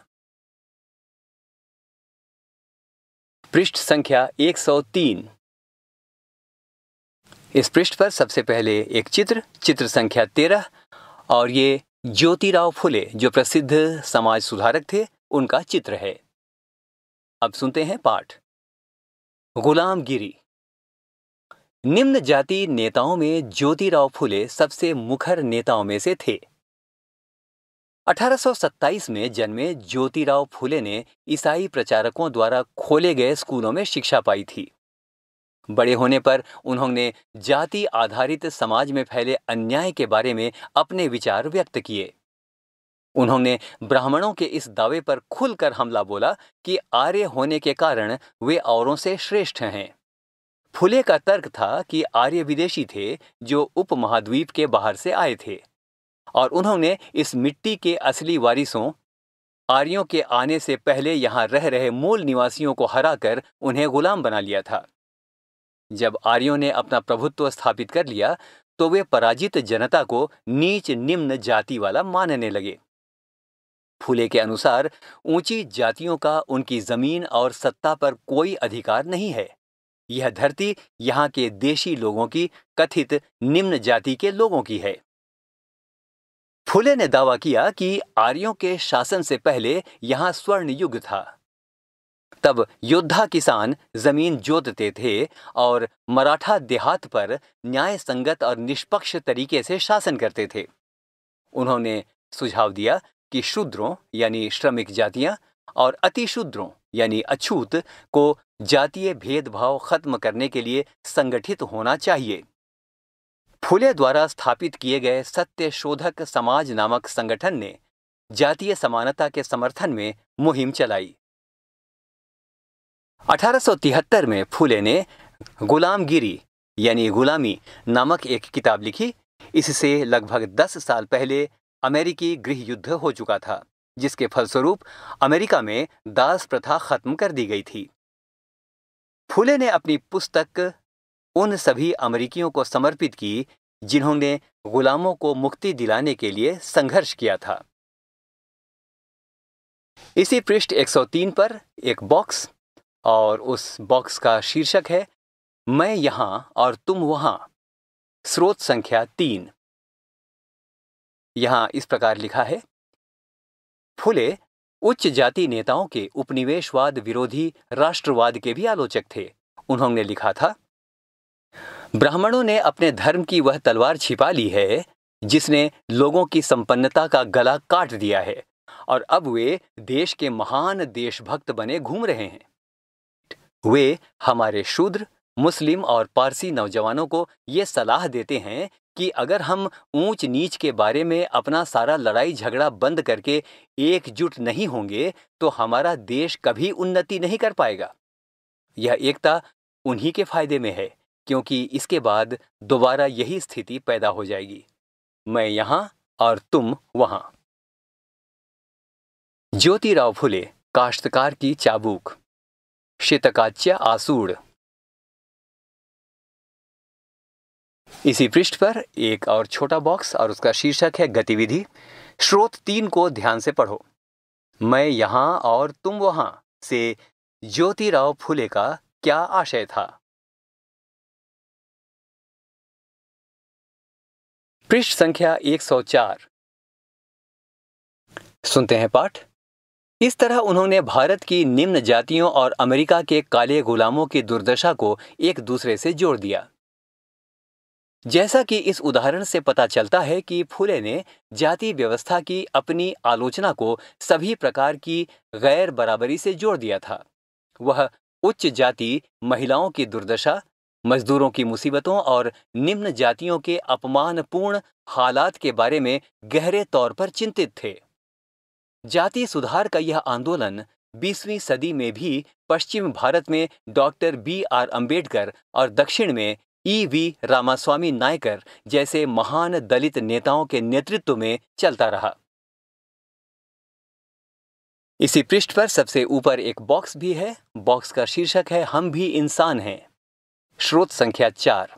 पृष्ठ संख्या 103 इस पृष्ठ पर सबसे पहले एक चित्र चित्र संख्या 13 और ये ज्योतिराव फुले जो प्रसिद्ध समाज सुधारक थे उनका चित्र है अब सुनते हैं पाठ गुलामगिरी निम्न जाति नेताओं में ज्योतिराव फुले सबसे मुखर नेताओं में से थे 1827 में जन्मे ज्योतिराव फुले ने ईसाई प्रचारकों द्वारा खोले गए स्कूलों में शिक्षा पाई थी बड़े होने पर उन्होंने जाति आधारित समाज में फैले अन्याय के बारे में अपने विचार व्यक्त किए उन्होंने ब्राह्मणों के इस दावे पर खुलकर हमला बोला कि आर्य होने के कारण वे औरों से श्रेष्ठ हैं फुले का तर्क था कि आर्य विदेशी थे जो उपमहाद्वीप के बाहर से आए थे और उन्होंने इस मिट्टी के असली वारिसों आर्यों के आने से पहले यहाँ रह रहे मूल निवासियों को हराकर उन्हें गुलाम बना लिया था जब आर्यों ने अपना प्रभुत्व स्थापित कर लिया तो वे पराजित जनता को नीच निम्न जाति वाला मानने लगे फूले के अनुसार ऊंची जातियों का उनकी जमीन और सत्ता पर कोई अधिकार नहीं है यह धरती यहाँ के देशी लोगों की कथित निम्न जाति के लोगों की है फुले ने दावा किया कि आर्यों के शासन से पहले यहाँ स्वर्ण युग था तब योद्धा किसान जमीन जोतते थे और मराठा देहात पर न्याय संगत और निष्पक्ष तरीके से शासन करते थे उन्होंने सुझाव दिया कि शूद्रों यानी श्रमिक जातियां और अतिशूद्रों यानी अछूत को जातीय भेदभाव खत्म करने के लिए संगठित होना चाहिए फुले द्वारा स्थापित किए गए सत्य शोधक समाज नामक संगठन ने जातीय समानता के समर्थन में मुहिम चलाई 1873 में फुले ने गुलामगिरी यानी गुलामी नामक एक किताब लिखी इससे लगभग 10 साल पहले अमेरिकी गृह युद्ध हो चुका था जिसके फलस्वरूप अमेरिका में दास प्रथा खत्म कर दी गई थी फुले ने अपनी पुस्तक उन सभी अमरीकियों को समर्पित की जिन्होंने गुलामों को मुक्ति दिलाने के लिए संघर्ष किया था इसी पृष्ठ 103 पर एक बॉक्स और उस बॉक्स का शीर्षक है मैं यहां और तुम वहां स्रोत संख्या तीन यहां इस प्रकार लिखा है फुले उच्च जाति नेताओं के उपनिवेशवाद विरोधी राष्ट्रवाद के भी आलोचक थे उन्होंने लिखा था ब्राह्मणों ने अपने धर्म की वह तलवार छिपा ली है जिसने लोगों की संपन्नता का गला काट दिया है और अब वे देश के महान देशभक्त बने घूम रहे हैं वे हमारे शूद्र मुस्लिम और पारसी नौजवानों को ये सलाह देते हैं कि अगर हम ऊंच नीच के बारे में अपना सारा लड़ाई झगड़ा बंद करके एकजुट नहीं होंगे तो हमारा देश कभी उन्नति नहीं कर पाएगा यह एकता उन्हीं के फायदे में है क्योंकि इसके बाद दोबारा यही स्थिति पैदा हो जाएगी मैं यहां और तुम वहां ज्योतिराव फुले काश्तकार की चाबूक शीतकाच्य आसूड़ इसी पृष्ठ पर एक और छोटा बॉक्स और उसका शीर्षक है गतिविधि स्रोत तीन को ध्यान से पढ़ो मैं यहां और तुम वहां से ज्योतिराव फुले का क्या आशय था पृष्ठ संख्या 104 सुनते हैं पाठ इस तरह उन्होंने भारत की निम्न जातियों और अमेरिका के काले गुलामों की दुर्दशा को एक दूसरे से जोड़ दिया जैसा कि इस उदाहरण से पता चलता है कि फुले ने जाति व्यवस्था की अपनी आलोचना को सभी प्रकार की गैर बराबरी से जोड़ दिया था वह उच्च जाति महिलाओं की दुर्दशा मजदूरों की मुसीबतों और निम्न जातियों के अपमानपूर्ण हालात के बारे में गहरे तौर पर चिंतित थे जाति सुधार का यह आंदोलन 20वीं सदी में भी पश्चिम भारत में डॉक्टर बी आर अंबेडकर और दक्षिण में E e V Ramaswamy Naicker जैसे महान दलित नेताओं के नेतृत्व में चलता रहा इसी पृष्ठ पर सबसे ऊपर एक बॉक्स भी है बॉक्स का शीर्षक है हम भी इंसान हैं स्रोत संख्या चार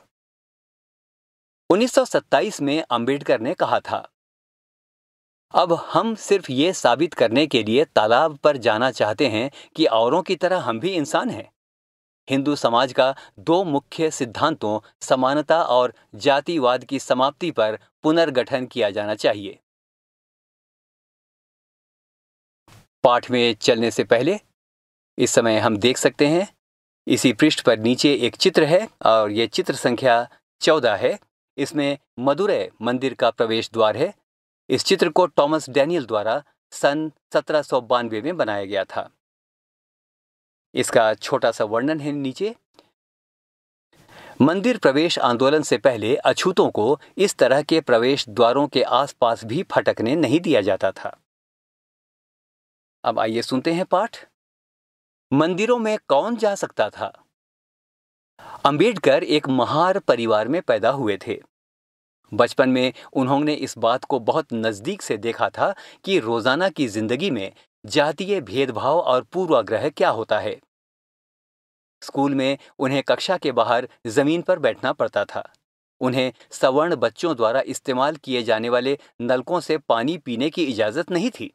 1927 में अंबेडकर ने कहा था अब हम सिर्फ ये साबित करने के लिए तालाब पर जाना चाहते हैं कि औरों की तरह हम भी इंसान हैं हिंदू समाज का दो मुख्य सिद्धांतों समानता और जातिवाद की समाप्ति पर पुनर्गठन किया जाना चाहिए पाठ में चलने से पहले इस समय हम देख सकते हैं इसी पृष्ठ पर नीचे एक चित्र है और यह चित्र संख्या चौदह है इसमें मदुरै मंदिर का प्रवेश द्वार है इस चित्र को टॉमस डैनियल द्वारा सन सत्रह में बनाया गया था इसका छोटा सा वर्णन है नीचे मंदिर प्रवेश आंदोलन से पहले अछूतों को इस तरह के प्रवेश द्वारों के आसपास भी फटकने नहीं दिया जाता था अब आइए सुनते हैं पाठ मंदिरों में कौन जा सकता था अंबेडकर एक महार परिवार में पैदा हुए थे बचपन में उन्होंने इस बात को बहुत नज़दीक से देखा था कि रोज़ाना की ज़िंदगी में जातीय भेदभाव और पूर्वाग्रह क्या होता है स्कूल में उन्हें कक्षा के बाहर जमीन पर बैठना पड़ता था उन्हें सवर्ण बच्चों द्वारा इस्तेमाल किए जाने वाले नलकों से पानी पीने की इजाजत नहीं थी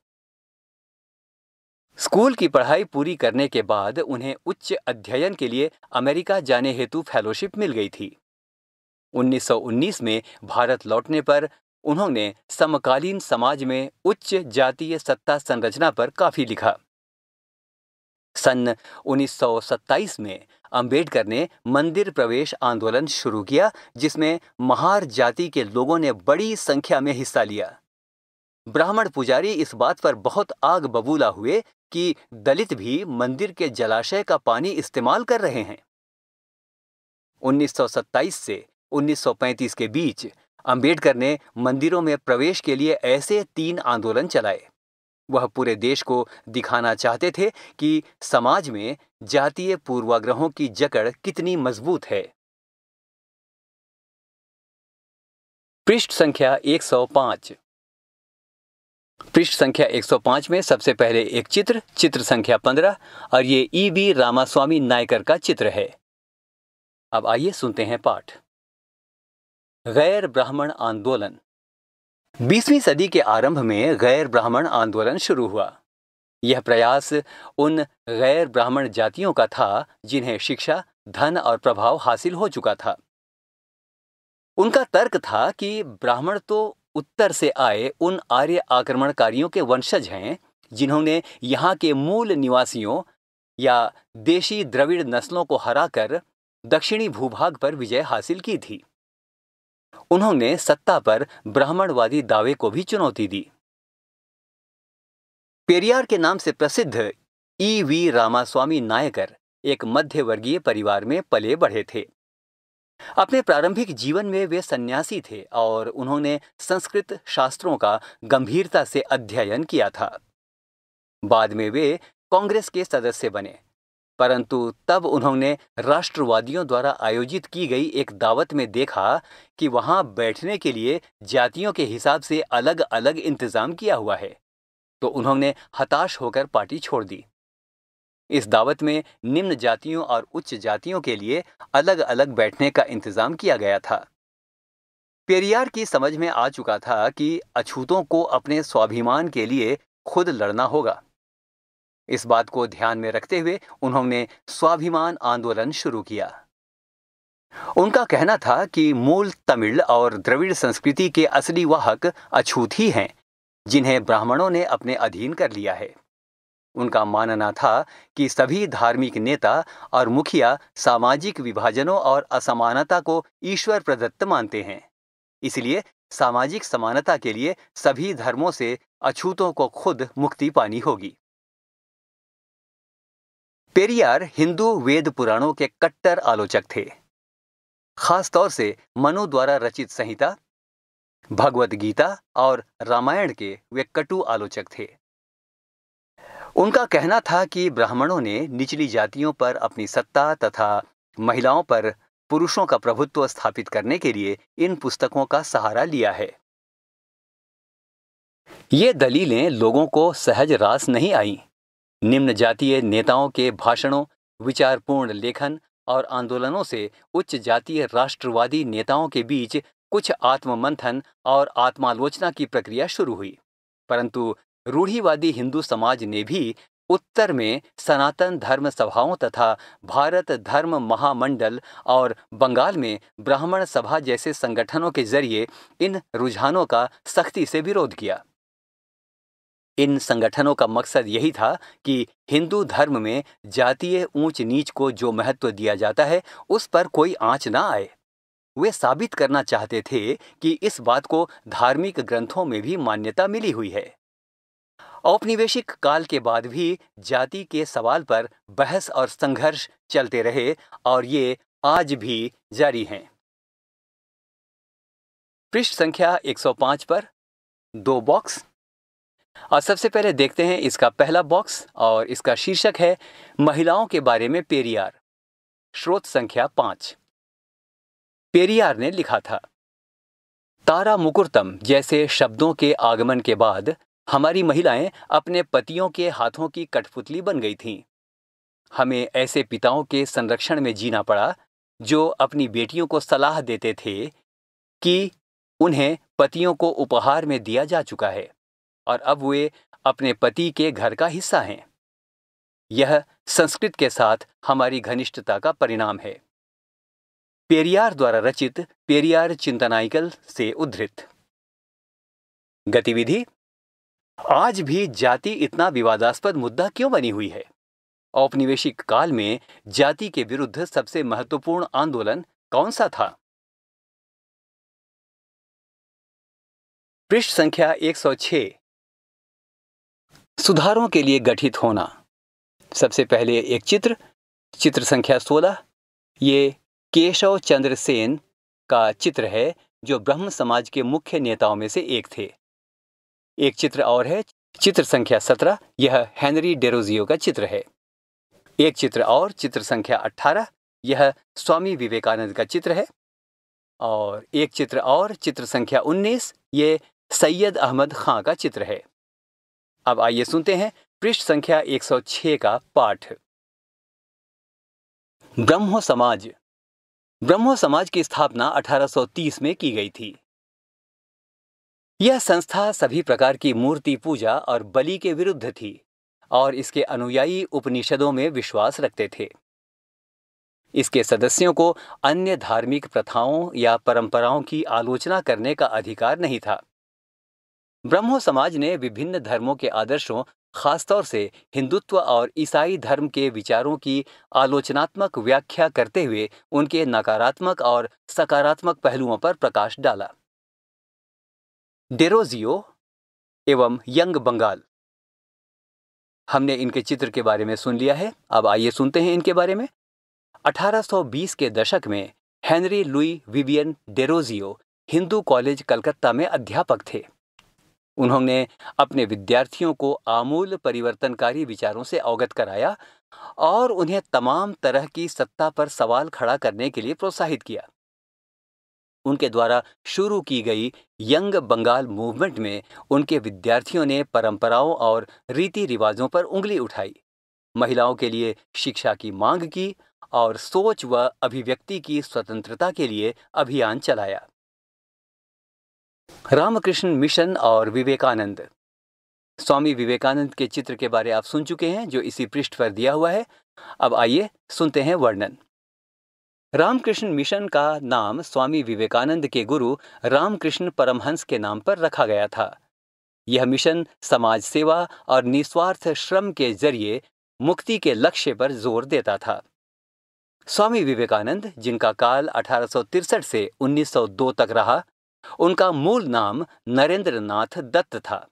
स्कूल की पढ़ाई पूरी करने के बाद उन्हें उच्च अध्ययन के लिए अमेरिका जाने हेतु फेलोशिप मिल गई थी 1919 में भारत लौटने पर उन्होंने समकालीन समाज में उच्च जातीय सत्ता संरचना पर काफी लिखा सन 1927 में अंबेडकर ने मंदिर प्रवेश आंदोलन शुरू किया जिसमें महार जाति के लोगों ने बड़ी संख्या में हिस्सा लिया ब्राह्मण पुजारी इस बात पर बहुत आग बबूला हुए कि दलित भी मंदिर के जलाशय का पानी इस्तेमाल कर रहे हैं 1927 से 1935 के बीच अंबेडकर ने मंदिरों में प्रवेश के लिए ऐसे तीन आंदोलन चलाए वह पूरे देश को दिखाना चाहते थे कि समाज में जातीय पूर्वाग्रहों की जकड़ कितनी मजबूत है पृष्ठ संख्या 105 पृष्ठ संख्या 105 में सबसे पहले एक चित्र चित्र संख्या 15 और ये ई बी रामास्वामी नायकर का चित्र है अब आइए सुनते हैं पाठ गैर ब्राह्मण आंदोलन बीसवीं सदी के आरंभ में गैर ब्राह्मण आंदोलन शुरू हुआ यह प्रयास उन गैर ब्राह्मण जातियों का था जिन्हें शिक्षा धन और प्रभाव हासिल हो चुका था उनका तर्क था कि ब्राह्मण तो उत्तर से आए उन आर्य आक्रमणकारियों के वंशज हैं जिन्होंने यहाँ के मूल निवासियों या देशी द्रविड़ नस्लों को हराकर दक्षिणी भूभाग पर विजय हासिल की थी उन्होंने सत्ता पर ब्राह्मणवादी दावे को भी चुनौती दी पेरियार के नाम से प्रसिद्ध ई वी रामास्वामी नायकर एक मध्यवर्गीय परिवार में पले बढ़े थे अपने प्रारंभिक जीवन में वे सन्यासी थे और उन्होंने संस्कृत शास्त्रों का गंभीरता से अध्ययन किया था बाद में वे कांग्रेस के सदस्य बने परंतु तब उन्होंने राष्ट्रवादियों द्वारा आयोजित की गई एक दावत में देखा कि वहां बैठने के लिए जातियों के हिसाब से अलग अलग इंतजाम किया हुआ है तो उन्होंने हताश होकर पार्टी छोड़ दी इस दावत में निम्न जातियों और उच्च जातियों के लिए अलग अलग बैठने का इंतजाम किया गया था पेरियार की समझ में आ चुका था कि अछूतों को अपने स्वाभिमान के लिए खुद लड़ना होगा इस बात को ध्यान में रखते हुए उन्होंने स्वाभिमान आंदोलन शुरू किया उनका कहना था कि मूल तमिल और द्रविड़ संस्कृति के असली वाहक अछूत ही हैं जिन्हें ब्राह्मणों ने अपने अधीन कर लिया है उनका मानना था कि सभी धार्मिक नेता और मुखिया सामाजिक विभाजनों और असमानता को ईश्वर प्रदत्त मानते हैं इसलिए सामाजिक समानता के लिए सभी धर्मों से अछूतों को खुद मुक्ति पानी होगी पेरियार हिंदू वेद पुराणों के कट्टर आलोचक थे खासतौर से मनु द्वारा रचित संहिता भगवत गीता और रामायण के वे कटु आलोचक थे उनका कहना था कि ब्राह्मणों ने निचली जातियों पर अपनी सत्ता तथा महिलाओं पर पुरुषों का प्रभुत्व स्थापित करने के लिए इन पुस्तकों का सहारा लिया है ये दलीलें लोगों को सहज रास नहीं आईं निम्न जातीय नेताओं के भाषणों विचारपूर्ण लेखन और आंदोलनों से उच्च जातीय राष्ट्रवादी नेताओं के बीच कुछ आत्ममंथन और आत्मालोचना की प्रक्रिया शुरू हुई परंतु रूढ़ीवादी हिंदू समाज ने भी उत्तर में सनातन धर्म सभाओं तथा भारत धर्म महामंडल और बंगाल में ब्राह्मण सभा जैसे संगठनों के जरिए इन रुझानों का सख्ती से विरोध किया इन संगठनों का मकसद यही था कि हिंदू धर्म में जातीय ऊंच नीच को जो महत्व दिया जाता है उस पर कोई आंच ना आए वे साबित करना चाहते थे कि इस बात को धार्मिक ग्रंथों में भी मान्यता मिली हुई है औपनिवेशिक काल के बाद भी जाति के सवाल पर बहस और संघर्ष चलते रहे और ये आज भी जारी हैं पृष्ठ संख्या 105 पर दो बॉक्स और सबसे पहले देखते हैं इसका पहला बॉक्स और इसका शीर्षक है महिलाओं के बारे में पेरियार श्रोत संख्या पांच पेरियार ने लिखा था तारा मुकुरतम जैसे शब्दों के आगमन के बाद हमारी महिलाएं अपने पतियों के हाथों की कठपुतली बन गई थीं हमें ऐसे पिताओं के संरक्षण में जीना पड़ा जो अपनी बेटियों को सलाह देते थे कि उन्हें पतियों को उपहार में दिया जा चुका है और अब वे अपने पति के घर का हिस्सा हैं यह संस्कृत के साथ हमारी घनिष्ठता का परिणाम है पेरियार द्वारा रचित पेरियार चिंतनाइकल से उद्धृत गतिविधि आज भी जाति इतना विवादास्पद मुद्दा क्यों बनी हुई है औपनिवेशिक काल में जाति के विरुद्ध सबसे महत्वपूर्ण आंदोलन कौन सा था पृष्ठ संख्या 106 सुधारों के लिए गठित होना सबसे पहले एक चित्र चित्र संख्या सोलह ये केशव चंद्र सेन का चित्र है जो ब्रह्म समाज के मुख्य नेताओं में से एक थे एक चित्र और है चित्र संख्या सत्रह यह हेनरी डेरोजियो का चित्र है एक चित्र और चित्र संख्या अट्ठारह यह स्वामी विवेकानंद का चित्र है और एक चित्र और चित्र संख्या उन्नीस ये सैयद अहमद खां का चित्र है अब आइए सुनते हैं पृष्ठ संख्या 106 का पाठ ब्रह्मो समाज ब्रह्मो समाज की स्थापना 1830 में की गई थी यह संस्था सभी प्रकार की मूर्ति पूजा और बलि के विरुद्ध थी और इसके अनुयायी उपनिषदों में विश्वास रखते थे इसके सदस्यों को अन्य धार्मिक प्रथाओं या परंपराओं की आलोचना करने का अधिकार नहीं था ब्रह्मो समाज ने विभिन्न धर्मों के आदर्शों खासतौर से हिंदुत्व और ईसाई धर्म के विचारों की आलोचनात्मक व्याख्या करते हुए उनके नकारात्मक और सकारात्मक पहलुओं पर प्रकाश डाला डेरोजियो एवं यंग बंगाल हमने इनके चित्र के बारे में सुन लिया है अब आइए सुनते हैं इनके बारे में 1820 के दशक में Henry Louis Vivian Derozio Hindu college Calcutta में अध्यापक थे उन्होंने अपने विद्यार्थियों को आमूल परिवर्तनकारी विचारों से अवगत कराया और उन्हें तमाम तरह की सत्ता पर सवाल खड़ा करने के लिए प्रोत्साहित किया उनके द्वारा शुरू की गई यंग बंगाल मूवमेंट में उनके विद्यार्थियों ने परंपराओं और रीति रिवाजों पर उंगली उठाई महिलाओं के लिए शिक्षा की मांग की और सोच व अभिव्यक्ति की स्वतंत्रता के लिए अभियान चलाया रामकृष्ण मिशन और विवेकानंद स्वामी विवेकानंद के चित्र के बारे आप सुन चुके हैं जो इसी पृष्ठ पर दिया हुआ है अब आइए सुनते हैं वर्णन रामकृष्ण मिशन का नाम स्वामी विवेकानंद के गुरु रामकृष्ण परमहंस के नाम पर रखा गया था यह मिशन समाज सेवा और निस्वार्थ श्रम के जरिए मुक्ति के लक्ष्य पर जोर देता था स्वामी विवेकानंद जिनका काल अठारह से 1902 तक रहा उनका मूल नाम नरेंद्र नाथ दत्त था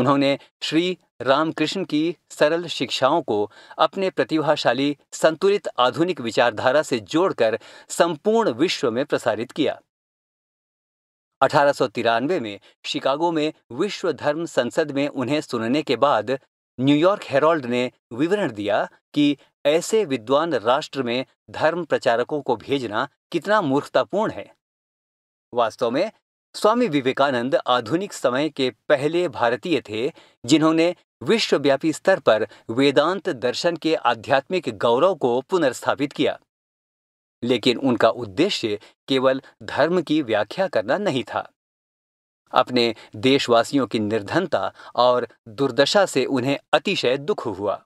उन्होंने श्री रामकृष्ण की सरल शिक्षाओं को अपने प्रतिभाशाली संतुलित आधुनिक विचारधारा से जोड़कर संपूर्ण विश्व में प्रसारित किया अठारह में शिकागो में विश्व धर्म संसद में उन्हें सुनने के बाद न्यूयॉर्क हेरोल्ड ने विवरण दिया कि ऐसे विद्वान राष्ट्र में धर्म प्रचारकों को भेजना कितना मूर्खतापूर्ण है वास्तव में स्वामी विवेकानंद आधुनिक समय के पहले भारतीय थे जिन्होंने विश्वव्यापी स्तर पर वेदांत दर्शन के आध्यात्मिक गौरव को पुनर्स्थापित किया लेकिन उनका उद्देश्य केवल धर्म की व्याख्या करना नहीं था अपने देशवासियों की निर्धनता और दुर्दशा से उन्हें अतिशय दुख हुआ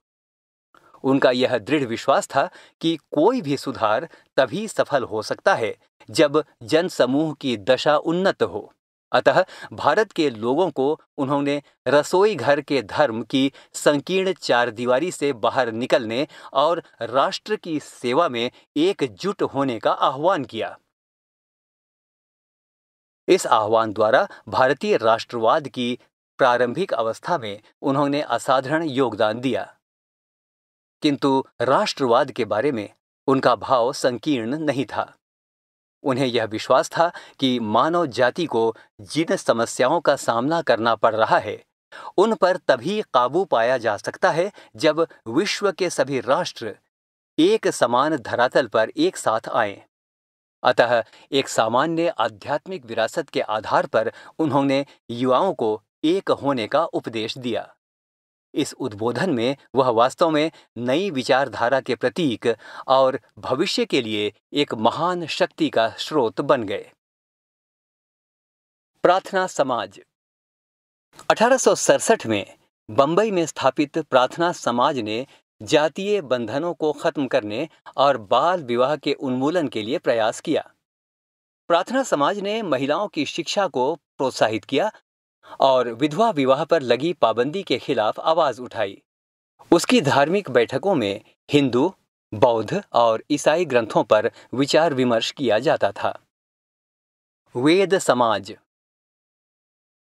उनका यह दृढ़ विश्वास था कि कोई भी सुधार तभी सफल हो सकता है जब जनसमूह की दशा उन्नत हो अतः भारत के लोगों को उन्होंने रसोई घर के धर्म की संकीर्ण चारदीवारी से बाहर निकलने और राष्ट्र की सेवा में एकजुट होने का आह्वान किया इस आह्वान द्वारा भारतीय राष्ट्रवाद की प्रारंभिक अवस्था में उन्होंने असाधारण योगदान दिया किंतु राष्ट्रवाद के बारे में उनका भाव संकीर्ण नहीं था उन्हें यह विश्वास था कि मानव जाति को जिन समस्याओं का सामना करना पड़ रहा है उन पर तभी काबू पाया जा सकता है जब विश्व के सभी राष्ट्र एक समान धरातल पर एक साथ आए अतः एक सामान्य आध्यात्मिक विरासत के आधार पर उन्होंने युवाओं को एक होने का उपदेश दिया इस उद्बोधन में वह वास्तव में नई विचारधारा के प्रतीक और भविष्य के लिए एक महान शक्ति का स्रोत बन गए प्रार्थना समाज अठारह में बंबई में स्थापित प्रार्थना समाज ने जातीय बंधनों को खत्म करने और बाल विवाह के उन्मूलन के लिए प्रयास किया प्रार्थना समाज ने महिलाओं की शिक्षा को प्रोत्साहित किया और विधवा विवाह पर लगी पाबंदी के खिलाफ आवाज उठाई उसकी धार्मिक बैठकों में हिंदू बौद्ध और ईसाई ग्रंथों पर विचार विमर्श किया जाता था वेद समाज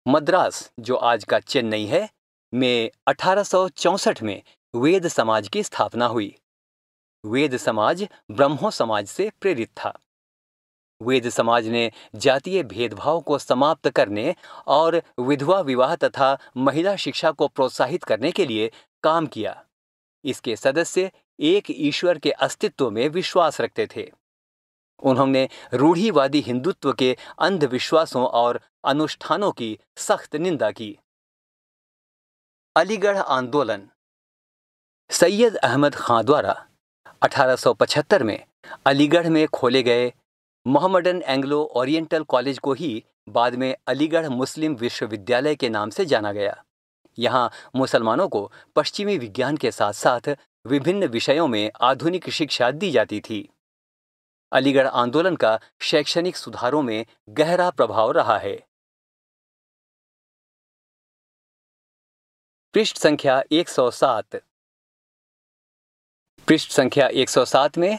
मद्रास जो आज का चेन्नई है में 1864 में वेद समाज की स्थापना हुई वेद समाज ब्रह्मो समाज से प्रेरित था वेद समाज ने जातीय भेदभाव को समाप्त करने और विधवा विवाह तथा महिला शिक्षा को प्रोत्साहित करने के लिए काम किया इसके सदस्य एक ईश्वर के अस्तित्व में विश्वास रखते थे उन्होंने रूढ़ीवादी हिंदुत्व के अंधविश्वासों और अनुष्ठानों की सख्त निंदा की अलीगढ़ आंदोलन सैयद अहमद खां द्वारा 1875 में अलीगढ़ में खोले गए मोहम्मदन एंग्लो ओरिएंटल कॉलेज को ही बाद में अलीगढ़ मुस्लिम विश्वविद्यालय के नाम से जाना गया यहाँ मुसलमानों को पश्चिमी विज्ञान के साथ साथ विभिन्न विषयों में आधुनिक शिक्षा दी जाती थी अलीगढ़ आंदोलन का शैक्षणिक सुधारों में गहरा प्रभाव रहा है पृष्ठ संख्या 107 पृष्ठ संख्या 107 में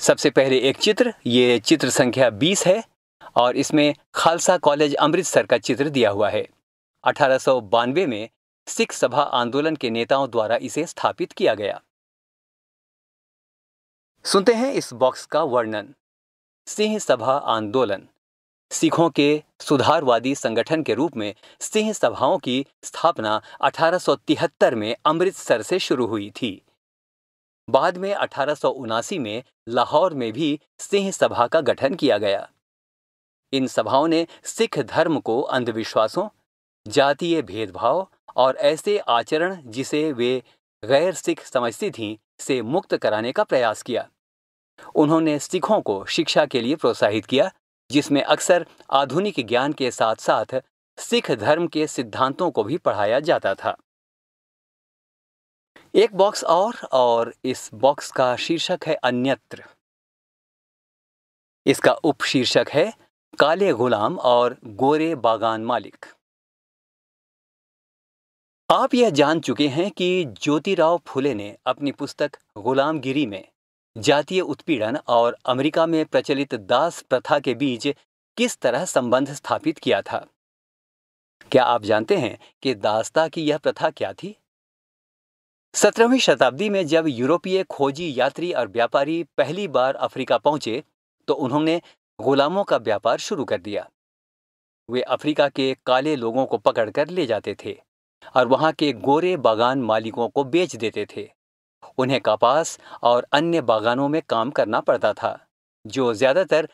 सबसे पहले एक चित्र ये चित्र संख्या 20 है और इसमें खालसा कॉलेज अमृतसर का चित्र दिया हुआ है अठारह में सिख सभा आंदोलन के नेताओं द्वारा इसे स्थापित किया गया सुनते हैं इस बॉक्स का वर्णन सिंह सभा आंदोलन सिखों के सुधारवादी संगठन के रूप में सिंह सभाओं की स्थापना 1873 में अमृतसर से शुरू हुई थी बाद में अठारह में लाहौर में भी सिंह सभा का गठन किया गया इन सभाओं ने सिख धर्म को अंधविश्वासों जातीय भेदभाव और ऐसे आचरण जिसे वे गैर सिख समझती थीं से मुक्त कराने का प्रयास किया उन्होंने सिखों को शिक्षा के लिए प्रोत्साहित किया जिसमें अक्सर आधुनिक ज्ञान के साथ साथ सिख धर्म के सिद्धांतों को भी पढ़ाया जाता था एक बॉक्स और और इस बॉक्स का शीर्षक है अन्यत्र इसका उप शीर्षक है काले गुलाम और गोरे बागान मालिक आप यह जान चुके हैं कि ज्योतिराव फुले ने अपनी पुस्तक गुलामगिरी में जातीय उत्पीड़न और अमेरिका में प्रचलित दास प्रथा के बीच किस तरह संबंध स्थापित किया था क्या आप जानते हैं कि दासता की यह प्रथा क्या थी सत्रहवीं शताब्दी में जब यूरोपीय खोजी यात्री और व्यापारी पहली बार अफ्रीका पहुंचे तो उन्होंने गुलामों का व्यापार शुरू कर दिया वे अफ्रीका के काले लोगों को पकड़कर ले जाते थे और वहां के गोरे बागान मालिकों को बेच देते थे उन्हें कपास और अन्य बागानों में काम करना पड़ता था जो ज्यादातर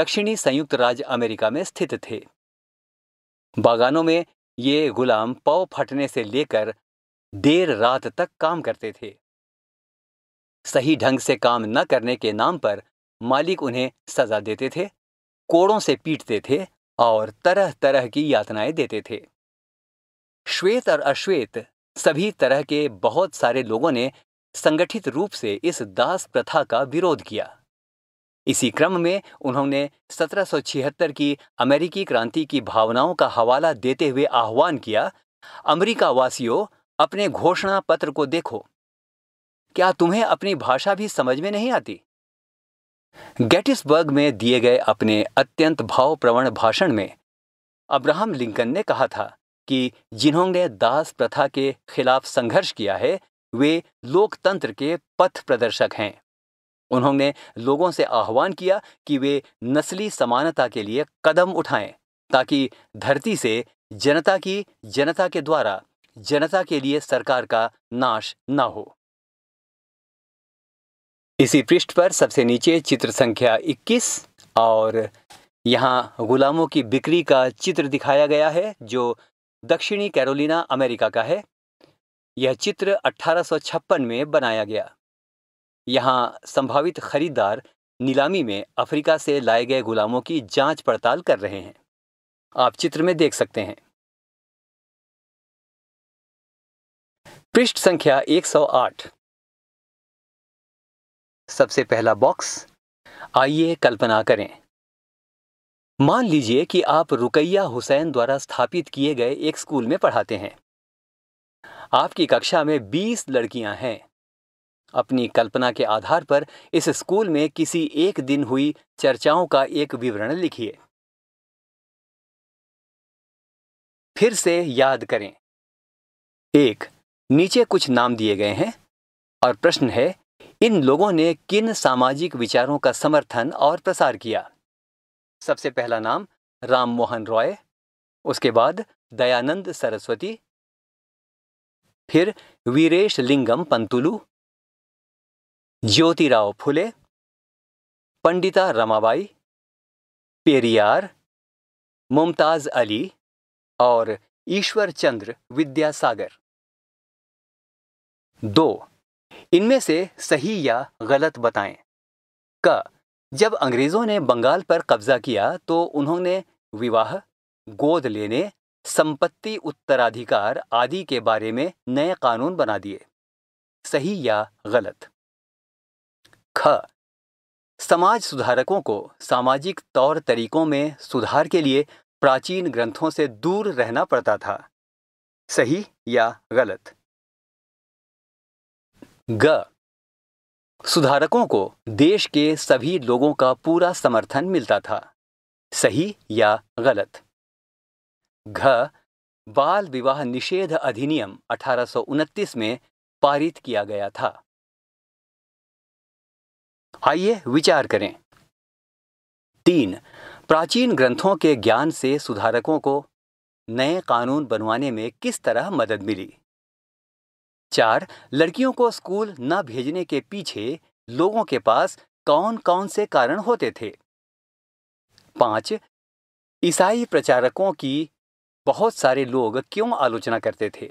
दक्षिणी संयुक्त राज्य अमेरिका में स्थित थे बागानों में ये गुलाम पौ फटने से लेकर देर रात तक काम करते थे सही ढंग से काम न करने के नाम पर मालिक उन्हें सजा देते थे कोड़ों से पीटते थे और तरह तरह की यातनाएं देते थे श्वेत और अश्वेत सभी तरह के बहुत सारे लोगों ने संगठित रूप से इस दास प्रथा का विरोध किया इसी क्रम में उन्होंने 1776 की अमेरिकी क्रांति की भावनाओं का हवाला देते हुए आह्वान किया अमरीका वासियों अपने घोषणा पत्र को देखो क्या तुम्हें अपनी भाषा भी समझ में नहीं आती गेटिसबर्ग में दिए गए अपने अत्यंत भावप्रवण भाषण में अब्राहम लिंकन ने कहा था कि जिन्होंने दास प्रथा के खिलाफ संघर्ष किया है वे लोकतंत्र के पथ प्रदर्शक हैं उन्होंने लोगों से आह्वान किया कि वे नस्ली समानता के लिए कदम उठाएं ताकि धरती से जनता की जनता के द्वारा जनता के लिए सरकार का नाश न हो इसी पृष्ठ पर सबसे नीचे चित्र संख्या 21 और यहाँ गुलामों की बिक्री का चित्र दिखाया गया है जो दक्षिणी कैरोलिना अमेरिका का है यह चित्र 1856 में बनाया गया यहाँ संभावित खरीदार नीलामी में अफ्रीका से लाए गए गुलामों की जांच पड़ताल कर रहे हैं आप चित्र में देख सकते हैं पृष्ठ संख्या 108 सबसे पहला बॉक्स आइए कल्पना करें मान लीजिए कि आप रुकैया हुसैन द्वारा स्थापित किए गए एक स्कूल में पढ़ाते हैं आपकी कक्षा में 20 लड़कियां हैं अपनी कल्पना के आधार पर इस स्कूल में किसी एक दिन हुई चर्चाओं का एक विवरण लिखिए फिर से याद करें एक नीचे कुछ नाम दिए गए हैं और प्रश्न है इन लोगों ने किन सामाजिक विचारों का समर्थन और प्रसार किया सबसे पहला नाम राम मोहन रॉय उसके बाद दयानंद सरस्वती फिर वीरेश लिंगम पंतुलु ज्योतिराव फुले पंडिता रमाबाई पेरियार मुमताज अली और ईश्वर चंद्र विद्यासागर दो इनमें से सही या गलत बताएं क जब अंग्रेज़ों ने बंगाल पर कब्जा किया तो उन्होंने विवाह गोद लेने संपत्ति उत्तराधिकार आदि के बारे में नए कानून बना दिए सही या गलत ख समाज सुधारकों को सामाजिक तौर तरीकों में सुधार के लिए प्राचीन ग्रंथों से दूर रहना पड़ता था सही या गलत ग सुधारकों को देश के सभी लोगों का पूरा समर्थन मिलता था सही या गलत घ बाल विवाह निषेध अधिनियम अठारह में पारित किया गया था आइए विचार करें तीन प्राचीन ग्रंथों के ज्ञान से सुधारकों को नए कानून बनवाने में किस तरह मदद मिली चार लड़कियों को स्कूल न भेजने के पीछे लोगों के पास कौन कौन से कारण होते थे पांच ईसाई प्रचारकों की बहुत सारे लोग क्यों आलोचना करते थे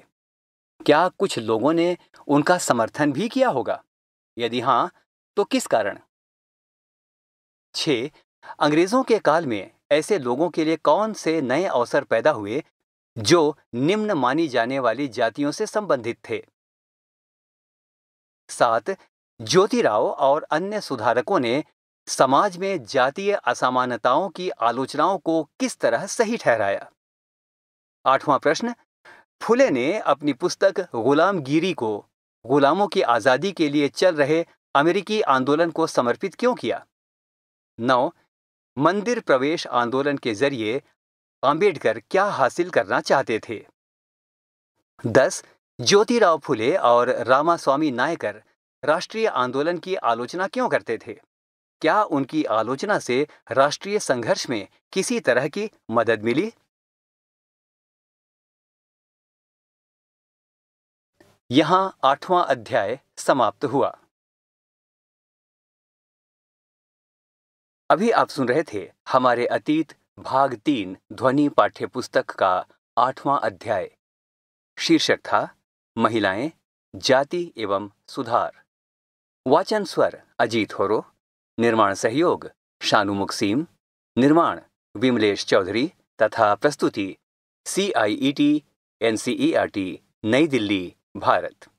क्या कुछ लोगों ने उनका समर्थन भी किया होगा यदि हां तो किस कारण छे अंग्रेजों के काल में ऐसे लोगों के लिए कौन से नए अवसर पैदा हुए जो निम्न मानी जाने वाली जातियों से संबंधित थे साथ ज्योतिराव और अन्य सुधारकों ने समाज में जातीय असमानताओं की आलोचनाओं को किस तरह सही ठहराया आठवां प्रश्न फुले ने अपनी पुस्तक गुलामगिरी को गुलामों की आजादी के लिए चल रहे अमेरिकी आंदोलन को समर्पित क्यों किया नौ मंदिर प्रवेश आंदोलन के जरिए आंबेडकर क्या हासिल करना चाहते थे दस ज्योतिराव फुले और रामास्वामी नायकर राष्ट्रीय आंदोलन की आलोचना क्यों करते थे क्या उनकी आलोचना से राष्ट्रीय संघर्ष में किसी तरह की मदद मिली यहां आठवां अध्याय समाप्त हुआ अभी आप सुन रहे थे हमारे अतीत भाग तीन ध्वनि पाठ्य पुस्तक का आठवां अध्याय शीर्षक था महिलाएं जाति एवं सुधार वाचन स्वर अजीत होरो निर्माण सहयोग शानु मुक्सीम निर्माण विमलेश चौधरी तथा प्रस्तुति C I E T N C E R T नई दिल्ली भारत